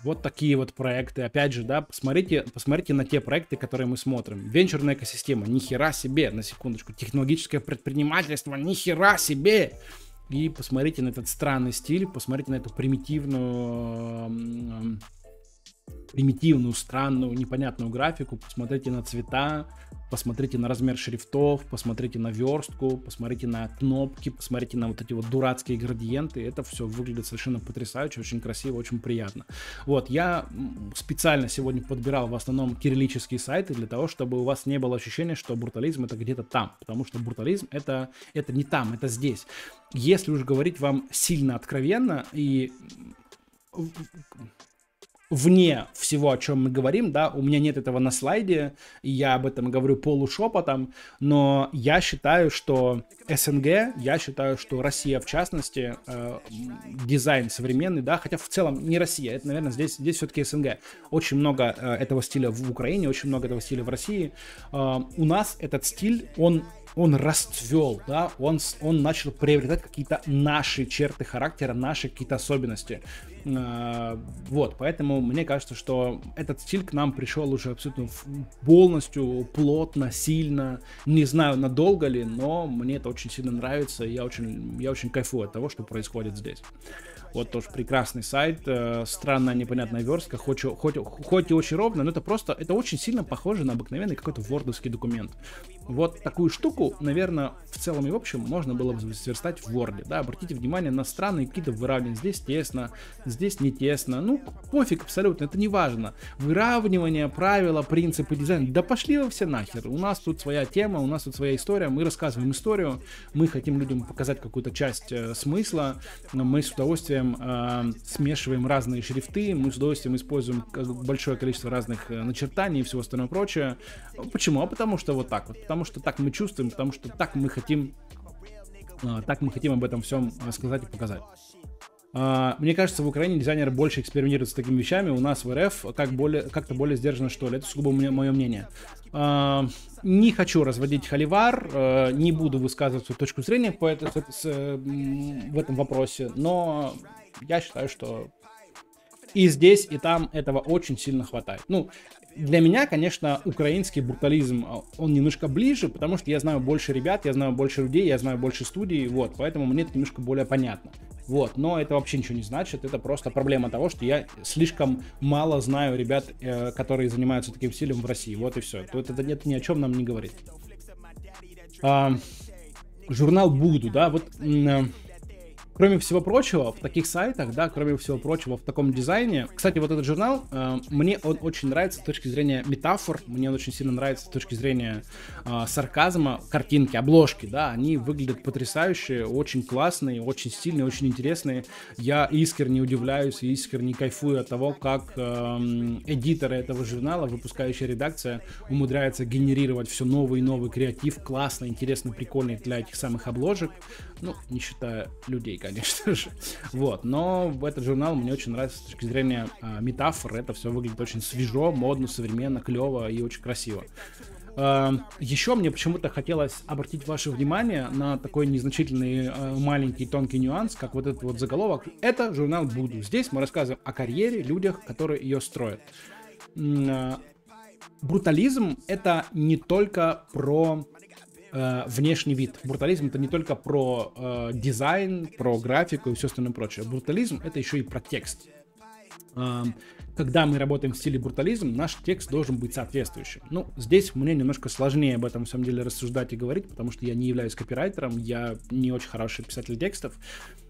вот такие вот проекты. Опять же, да, посмотрите, посмотрите на те проекты, которые мы смотрим. Венчурная экосистема, ни хера себе, на секундочку. Технологическое предпринимательство, ни хера себе. И посмотрите на этот странный стиль, посмотрите на эту примитивную, эм, эм, примитивную, странную, непонятную графику, посмотрите на цвета, посмотрите на размер шрифтов, посмотрите на верстку, посмотрите на кнопки, посмотрите на вот эти вот дурацкие градиенты. Это все выглядит совершенно потрясающе, очень красиво, очень приятно. Вот, я специально сегодня подбирал в основном кириллические сайты для того, чтобы у вас не было ощущения, что брутализм это где-то там, потому что брутализм это, это не там, это здесь. Если уж говорить вам сильно откровенно и вне всего, о чем мы говорим, да, у меня нет этого на слайде, и я об этом говорю полушепотом, но я считаю, что СНГ, я считаю, что Россия в частности, э, дизайн современный, да, хотя в целом не Россия, это, наверное, здесь, здесь все-таки СНГ. Очень много э, этого стиля в Украине, очень много этого стиля в России. Э, у нас этот стиль, он он расцвел, да, он, он начал приобретать какие-то наши черты характера, наши какие-то особенности. Э, вот, поэтому мне кажется, что этот стиль к нам пришел уже абсолютно полностью, плотно, сильно. Не знаю, надолго ли, но мне это очень сильно нравится, и я очень, я очень кайфую от того, что происходит здесь. Вот тоже прекрасный сайт, э, странная непонятная верстка, хоть, хоть, хоть и очень ровно, но это просто, это очень сильно похоже на обыкновенный какой-то вордовский документ. Вот такую штуку, наверное, в целом и в общем можно было бы сверстать в Word. Да, обратите внимание на странные какие-то выравнивания. Здесь тесно, здесь не тесно. Ну, пофиг абсолютно, это не важно. Выравнивание, правила, принципы дизайна. Да пошли вы все нахер. У нас тут своя тема, у нас тут своя история. Мы рассказываем историю, мы хотим людям показать какую-то часть э, смысла. Мы с удовольствием удовольствием э, смешиваем разные шрифты, мы с удовольствием используем э, большое количество разных э, начертаний и всего остального прочего. Почему? А потому что вот так вот, потому что так мы чувствуем, потому что так мы хотим, э, так мы хотим об этом всем сказать и показать. А, мне кажется, в Украине дизайнеры больше экспериментируют с такими вещами. У нас в РФ как более, как-то более сдержанно, что ли. Это сугубо мое мнение. А, не хочу разводить холивар, э, не буду высказывать свою точку зрения по это, с, в этом вопросе, но я считаю, что и здесь, и там этого очень сильно хватает. Ну, для меня, конечно, украинский брутализм, а, он немножко ближе, потому что я знаю больше ребят, я знаю больше людей, я знаю больше студий, вот, поэтому мне это немножко более понятно. Вот, но это вообще ничего не значит, это просто проблема того, что я слишком мало знаю ребят, э, которые занимаются таким стилем в России, вот и все. Тут это, это ни о чем нам не говорит. А, журнал Буду, да, вот... Э, Кроме всего прочего, в таких сайтах, да, кроме всего прочего, в таком дизайне. Кстати, вот этот журнал, э, мне он очень нравится с точки зрения метафор, мне он очень сильно нравится с точки зрения э, сарказма, картинки, обложки, да, они выглядят потрясающе, очень классные, очень стильные, очень интересные. Я искренне удивляюсь и искренне кайфую от того, как э, эдиторы этого журнала, выпускающая редакция, умудряется генерировать все новый и новый креатив, классный, интересный, прикольный для этих самых обложек, ну, не считая людей, конечно конечно же. Вот, но этот журнал мне очень нравится с точки зрения э, метафор. Это все выглядит очень свежо, модно, современно, клево и очень красиво. Э, а, еще мне почему-то хотелось обратить ваше внимание на такой незначительный э, маленький тонкий нюанс, как вот этот вот заголовок. Это журнал «Буду». Здесь мы рассказываем о карьере, людях, которые ее строят. Брутализм — это не только про э, внешний вид. Брутализм это не только про э, дизайн, про графику и все остальное прочее. Брутализм это еще и про текст. Э, когда мы работаем в стиле брутализм, наш текст должен быть соответствующим. Ну, здесь мне немножко сложнее об этом, на самом деле, рассуждать и говорить, потому что я не являюсь копирайтером, я не очень хороший писатель текстов,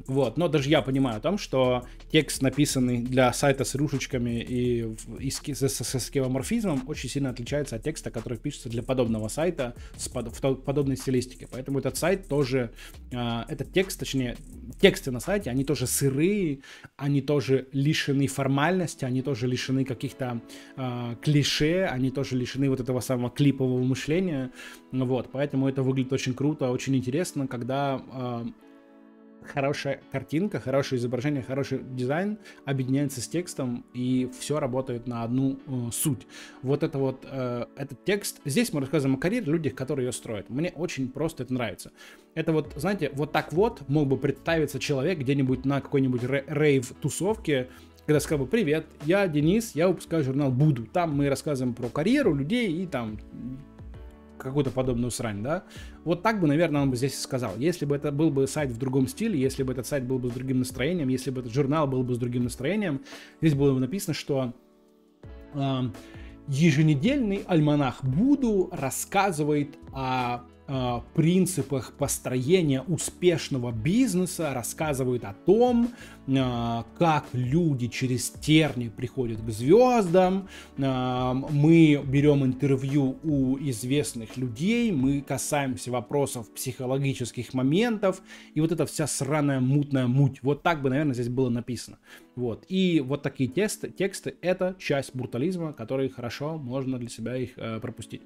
вот, но даже я понимаю о том, что текст, написанный для сайта с рушечками и, и с, с, со скевоморфизмом, очень сильно отличается от текста, который пишется для подобного сайта с под, в подобной стилистике, поэтому этот сайт тоже, э, этот текст, точнее, тексты на сайте, они тоже сырые, они тоже лишены формальности, они тоже тоже лишены каких-то э, клише, они тоже лишены вот этого самого клипового мышления. Вот, поэтому это выглядит очень круто, очень интересно, когда э, хорошая картинка, хорошее изображение, хороший дизайн объединяется с текстом, и все работает на одну э, суть. Вот это вот, э, этот текст, здесь мы рассказываем о карьере, людях, которые ее строят. Мне очень просто это нравится. Это вот, знаете, вот так вот мог бы представиться человек где-нибудь на какой-нибудь рейв-тусовке, когда сказал бы «Привет, я Денис, я выпускаю журнал «Буду». Там мы рассказываем про карьеру людей и там какую-то подобную срань, да? Вот так бы, наверное, он бы здесь и сказал. Если бы это был бы сайт в другом стиле, если бы этот сайт был бы с другим настроением, если бы этот журнал был бы с другим настроением, здесь было бы написано, что э, еженедельный альманах Буду рассказывает о Э, принципах построения успешного бизнеса, рассказывают о том, э, как люди через терни приходят к звездам. Э, мы берем интервью у известных людей, мы касаемся вопросов психологических моментов, и вот эта вся сраная мутная муть. Вот так бы, наверное, здесь было написано. Вот. И вот такие тексты, тексты это часть брутализма, который хорошо можно для себя их пропустить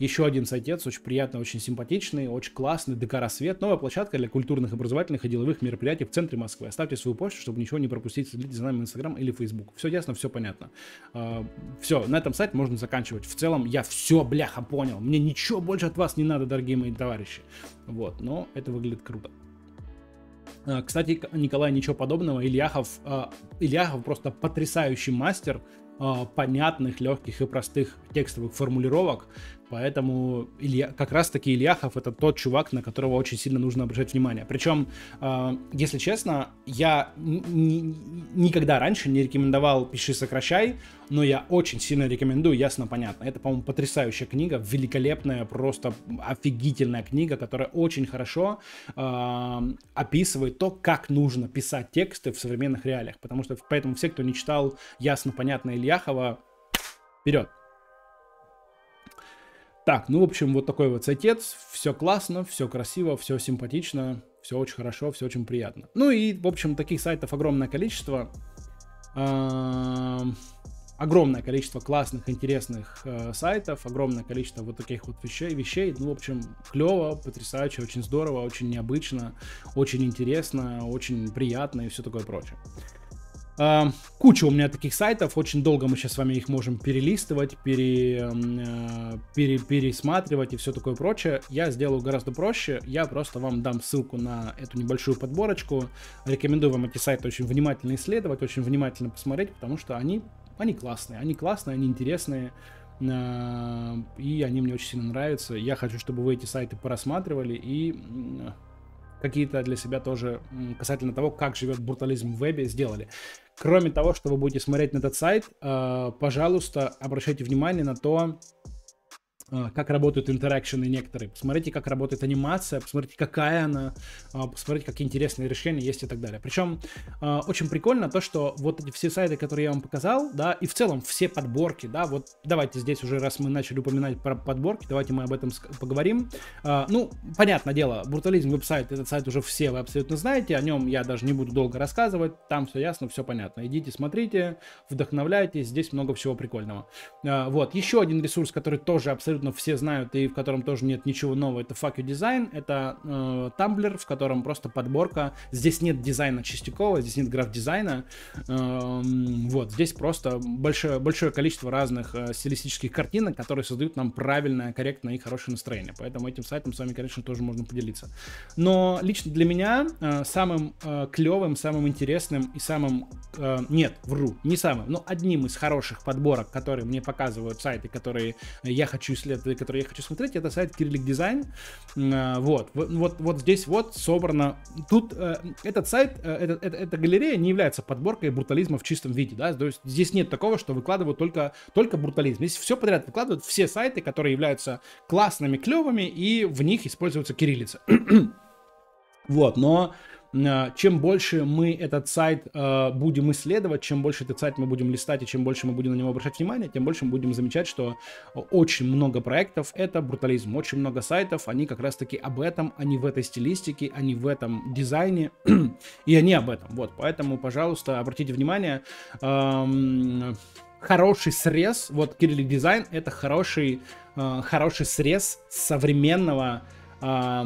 еще один сайтец, очень приятный, очень симпатичный, очень классный, декоросвет. новая площадка для культурных, образовательных и деловых мероприятий в центре Москвы. Оставьте свою почту, чтобы ничего не пропустить, следите за нами в Инстаграм или Фейсбук. Все ясно, все понятно. А, все, на этом сайте можно заканчивать. В целом я все, бляха, понял. Мне ничего больше от вас не надо, дорогие мои товарищи. Вот, но это выглядит круто. А, кстати, Николай, ничего подобного. Ильяхов, а, Ильяхов просто потрясающий мастер понятных, легких и простых текстовых формулировок. Поэтому Илья, как раз-таки Ильяхов это тот чувак, на которого очень сильно нужно обращать внимание. Причем, э, а, если честно, я никогда раньше не рекомендовал «Пиши, сокращай», но я очень сильно рекомендую, ясно, понятно. Это, по-моему, потрясающая книга, великолепная, просто офигительная книга, которая очень хорошо э, описывает то, как нужно писать тексты в современных реалиях. Потому что поэтому все, кто не читал «Ясно, понятно» Ильяхова, вперед! Так, ну, в общем, вот такой вот сайтец. Все классно, все красиво, все симпатично, все очень хорошо, все очень приятно. Ну и, в общем, таких сайтов огромное количество. Огромное количество классных, интересных э, сайтов, огромное количество вот таких вот вещей, вещей. Ну, в общем, клево, потрясающе, очень здорово, очень необычно, очень интересно, очень приятно и все такое прочее. Эм, куча у меня таких сайтов, очень долго мы сейчас с вами их можем перелистывать, пере, эм, э, пере, пересматривать и все такое прочее. Я сделаю гораздо проще, я просто вам дам ссылку на эту небольшую подборочку. Рекомендую вам эти сайты очень внимательно исследовать, очень внимательно посмотреть, потому что они, они классные, они классные, они интересные э, и они мне очень сильно нравятся. Я хочу, чтобы вы эти сайты просматривали и э, какие-то для себя тоже касательно того, как живет брутализм в вебе, сделали. Кроме того, что вы будете смотреть на этот сайт, э, пожалуйста, обращайте внимание на то, а, как работают интеракшены некоторые, посмотрите, как работает анимация, посмотрите, какая она, а, посмотрите, какие интересные решения есть и так далее. Причем а, очень прикольно то, что вот эти все сайты, которые я вам показал, да, и в целом все подборки, да, вот давайте здесь уже, раз мы начали упоминать про подборки, давайте мы об этом поговорим. Ну, понятное дело, брутализм веб-сайт, этот сайт уже все вы абсолютно знаете, о нем я даже не буду долго рассказывать, там все ясно, все понятно. Идите, смотрите, вдохновляйтесь, здесь много всего прикольного. Вот, еще один ресурс, который тоже абсолютно абсолютно все знают и в котором тоже нет ничего нового, это Fuck You Design, это э, Tumblr, в котором просто подборка, здесь нет дизайна Чистякова, здесь нет граф дизайна, э, эм, вот, здесь просто большое, большое количество разных э, стилистических картинок, которые создают нам правильное, корректное и хорошее настроение, поэтому этим сайтом с вами, конечно, тоже можно поделиться. Но лично для меня э, самым э, клевым, самым интересным и самым, э, нет, вру, не самым, но одним из хороших подборок, которые мне показывают сайты, которые я хочу исследовать, числе, которые я хочу смотреть, это сайт Кириллик Дизайн. А, вот, вот, вот здесь вот собрано. Тут э, этот сайт, э, этот эта, эта галерея не является подборкой брутализма в чистом виде, да, то есть здесь нет такого, что выкладывают только, только брутализм. Здесь все подряд выкладывают, все сайты, которые являются классными, клевыми, и в них используется кириллица. вот, но а, чем больше мы этот сайт а, будем исследовать, чем больше этот сайт мы будем листать и чем больше мы будем на него обращать внимание, тем больше мы будем замечать, что очень много проектов это брутализм, очень много сайтов, они как раз таки об этом, они в этой стилистике, они в этом дизайне и они об этом. Вот, поэтому, пожалуйста, обратите внимание. Эм, хороший срез, вот Кирилл дизайн, это хороший, э, хороший срез современного э,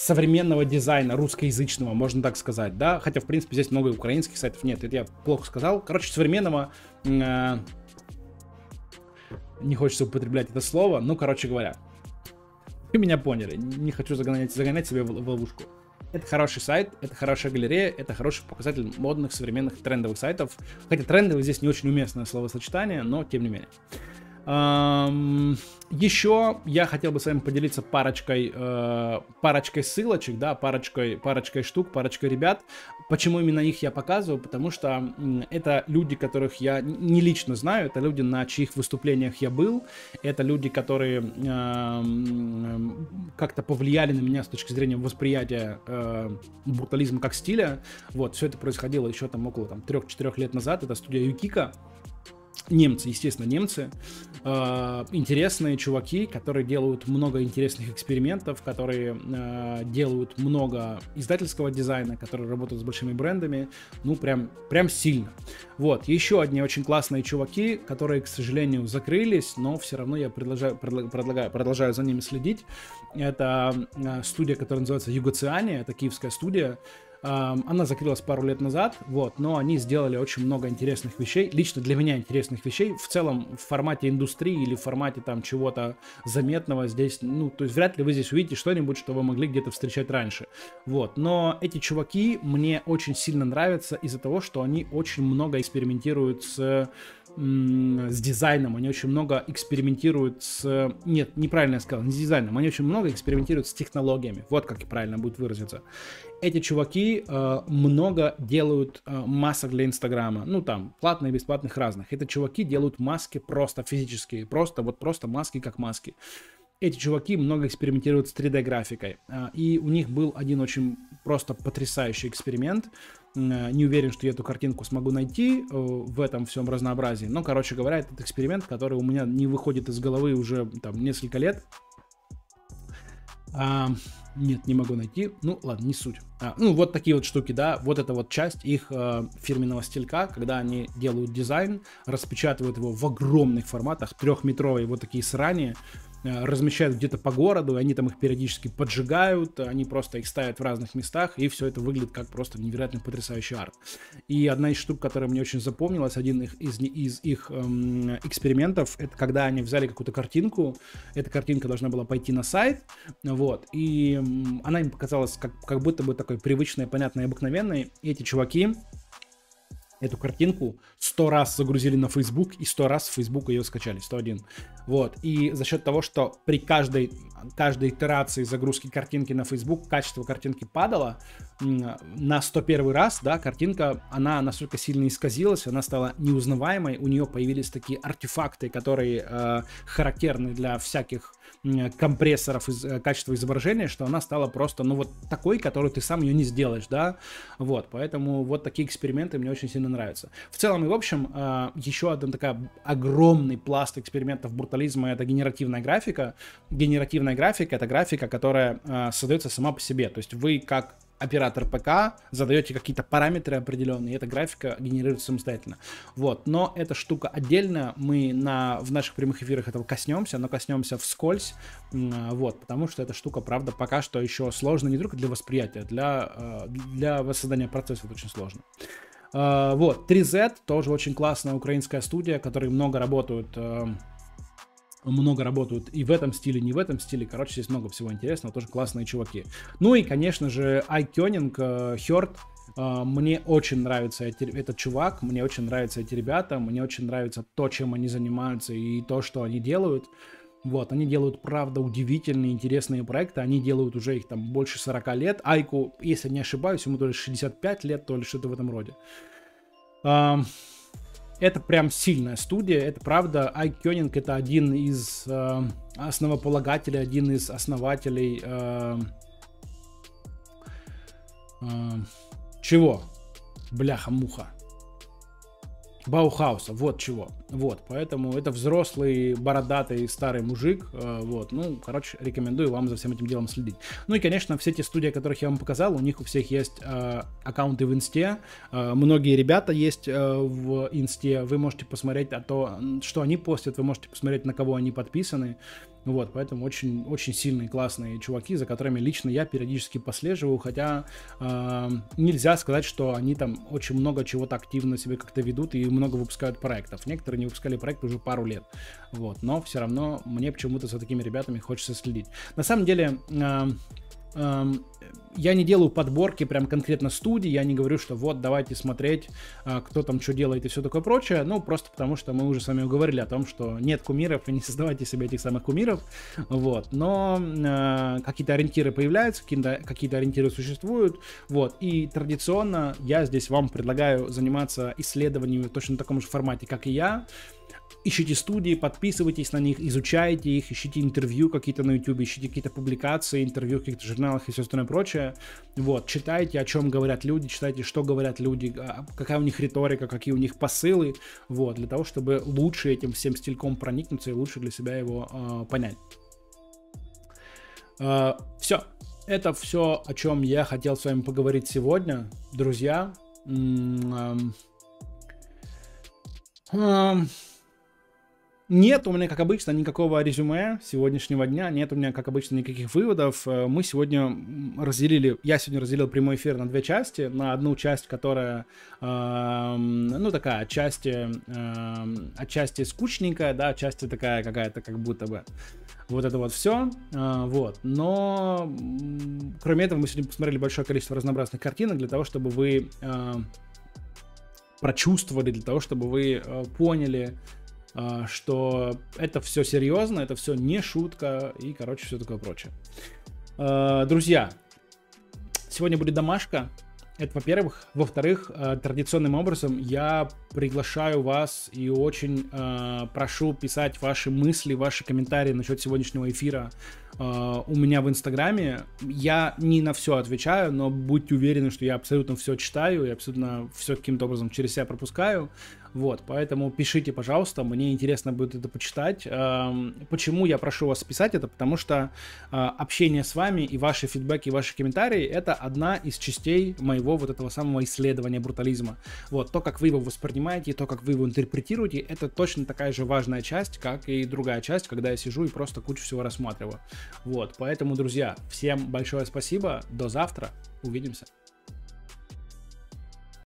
современного дизайна русскоязычного, можно так сказать, да, хотя, в принципе, здесь много украинских сайтов нет, это я плохо сказал, короче, современного, э, не хочется употреблять это слово, ну, короче говоря, вы меня поняли, не хочу загонять, загонять себе в, в ловушку. Это хороший сайт, это хорошая галерея, это хороший показатель модных, современных, трендовых сайтов. Хотя трендовый здесь не очень уместное словосочетание, но тем не менее. Еще я хотел бы с вами поделиться парочкой, э, парочкой ссылочек, да, парочкой, парочкой штук, парочкой ребят. Почему именно их я показываю? Потому что это люди, которых я не лично знаю, это люди, на чьих выступлениях я был, это люди, которые как-то повлияли на меня с точки зрения восприятия э, брутализма как стиля. Вот, все это происходило еще там около там, 3-4 лет назад, это студия Юкика немцы, естественно, немцы, э, интересные чуваки, которые делают много интересных экспериментов, которые э, делают много издательского дизайна, которые работают с большими брендами, ну, прям, прям сильно. Вот, еще одни очень классные чуваки, которые, к сожалению, закрылись, но все равно я продолжаю, продолжаю, продолжаю за ними следить. Это э, студия, которая называется Югоциане, это киевская студия, она закрылась пару лет назад, вот, но они сделали очень много интересных вещей, лично для меня интересных вещей. В целом, в формате индустрии или в формате там чего-то заметного здесь, ну, то есть вряд ли вы здесь увидите что-нибудь, что вы могли где-то встречать раньше. Вот, но эти чуваки мне очень сильно нравятся из-за того, что они очень много экспериментируют с с дизайном, они очень много экспериментируют с... Нет, неправильно я сказал, не с дизайном, они очень много экспериментируют с технологиями, вот как правильно будет выразиться. Эти чуваки э, много делают э, масок для Инстаграма, ну там, платных, бесплатных, разных. Это чуваки делают маски просто физические, просто вот просто маски как маски. Эти чуваки много экспериментируют с 3D-графикой, э, и у них был один очень просто потрясающий эксперимент – Э, не уверен, что я эту картинку смогу найти э, в этом всем разнообразии. Но, короче говоря, этот эксперимент, который у меня не выходит из головы уже там несколько лет. А, нет, не могу найти. Ну, ладно, не суть. А, ну, вот такие вот штуки, да. Вот это вот часть их э, фирменного стилька, когда они делают дизайн, распечатывают его в огромных форматах, трехметровые вот такие срани. Э, размещают где-то по городу, они там их периодически поджигают, они просто их ставят в разных местах, и все это выглядит как просто невероятно потрясающий арт. И одна из штук, которая мне очень запомнилась, один из, из, из их эм, экспериментов, это когда они взяли какую-то картинку, эта картинка должна была пойти на сайт, вот, и она им показалась как, как будто бы такой привычной, понятной, обыкновенной, и эти чуваки эту картинку сто раз загрузили на Facebook и сто раз с Facebook ее скачали, 101. Вот. И за счет того, что при каждой, каждой итерации загрузки картинки на Facebook качество картинки падало, на 101 раз, да, картинка, она настолько сильно исказилась, она стала неузнаваемой, у нее появились такие артефакты, которые э, характерны для всяких Э, компрессоров из э, качества изображения, что она стала просто, ну, вот такой, которую ты сам ее не сделаешь, да, вот, поэтому вот такие эксперименты мне очень сильно нравятся. В целом и в общем, э, еще один такая огромный пласт экспериментов брутализма — это генеративная графика. Генеративная графика — это графика, которая создается сама по себе, то есть вы как оператор ПК, задаете какие-то параметры определенные, и эта графика генерируется самостоятельно. Вот, но эта штука отдельно, мы на, в наших прямых эфирах этого коснемся, но коснемся вскользь, вот, потому что эта штука, правда, пока что еще сложна не только для восприятия, для, э, для воссоздания процесса это очень сложно. Э, вот, 3Z тоже очень классная украинская студия, которые много работают э, много работают и в этом стиле, не в этом стиле. Короче, здесь много всего интересного, тоже классные чуваки. Ну и, конечно же, Айкёнинг, Хёрд. Э, э, мне очень нравится эти, этот чувак, мне очень нравятся эти ребята, мне очень нравится то, чем они занимаются и то, что они делают. Вот, они делают, правда, удивительные, интересные проекты, они делают уже их там больше 40 лет. Айку, если не ошибаюсь, ему то ли 65 лет, то ли что-то в этом роде это прям сильная студия, это правда. Ай Кёнинг это один из э, основополагателей, один из основателей э, э, чего? Бляха-муха. Баухауса, вот чего. Вот, поэтому это взрослый, бородатый, старый мужик. Э, вот, ну, короче, рекомендую вам за всем этим делом следить. Ну и, конечно, все те студии, которых я вам показал, у них у всех есть э, аккаунты в инсте. Э, многие ребята есть э, в инсте. Вы можете посмотреть, а то, что они постят, вы можете посмотреть, на кого они подписаны. Ну вот, поэтому очень, очень сильные, классные чуваки, за которыми лично я периодически послеживаю, хотя э, нельзя сказать, что они там очень много чего-то активно себе как-то ведут и много выпускают проектов. Некоторые не выпускали проект уже пару лет, вот, но все равно мне почему-то за такими ребятами хочется следить. На самом деле... Э, Эм, я не делаю подборки прям конкретно студий, я не говорю, что вот, давайте смотреть, а, кто там что делает и все такое прочее, ну, просто потому что мы уже с вами говорили о том, что нет кумиров, и не создавайте себе этих самых кумиров, вот, но э, какие-то ориентиры появляются, какие-то, какие ориентиры существуют, вот, и традиционно я здесь вам предлагаю заниматься исследованиями в точно таком же формате, как и я, ищите студии, подписывайтесь на них, изучайте их, ищите интервью какие-то на YouTube, ищите какие-то публикации, интервью в каких-то журналах и все остальное прочее. Вот, читайте, о чем говорят люди, читайте, что говорят люди, а, какая у них риторика, какие у них посылы, вот, для того, чтобы лучше этим всем стильком проникнуться и лучше для себя его э, понять. Э, а, все, это все, о чем я хотел с вами поговорить сегодня, друзья. М -м -м нет у меня, как обычно, никакого резюме сегодняшнего дня, нет у меня, как обычно, никаких выводов. Э, мы сегодня разделили, я сегодня разделил прямой эфир на две части. На одну часть, которая, э, ну, такая, отчасти, э, отчасти скучненькая, да, отчасти такая какая-то, как будто бы вот это вот все, э, вот, но кроме этого мы сегодня посмотрели большое количество разнообразных картинок для того, чтобы вы э, прочувствовали, для того, чтобы вы поняли, а, что это все серьезно, это все не шутка и, короче, все такое прочее. А, друзья, сегодня будет домашка. Это, во-первых. Во-вторых, а, традиционным образом я приглашаю вас и очень э, прошу писать ваши мысли, ваши комментарии насчет сегодняшнего эфира э, у меня в Инстаграме. Я не на все отвечаю, но будьте уверены, что я абсолютно все читаю и абсолютно все каким-то образом через себя пропускаю. Вот, поэтому пишите, пожалуйста, мне интересно будет это почитать. Э, почему я прошу вас писать это? Потому что э, общение с вами и ваши фидбэки, и ваши комментарии — это одна из частей моего вот этого самого исследования брутализма. Вот, то, как вы его воспринимаете понимаете, и то, как вы его интерпретируете, это точно такая же важная часть, как и другая часть, когда я сижу и просто кучу всего рассматриваю. Вот, поэтому, друзья, всем большое спасибо, до завтра, увидимся.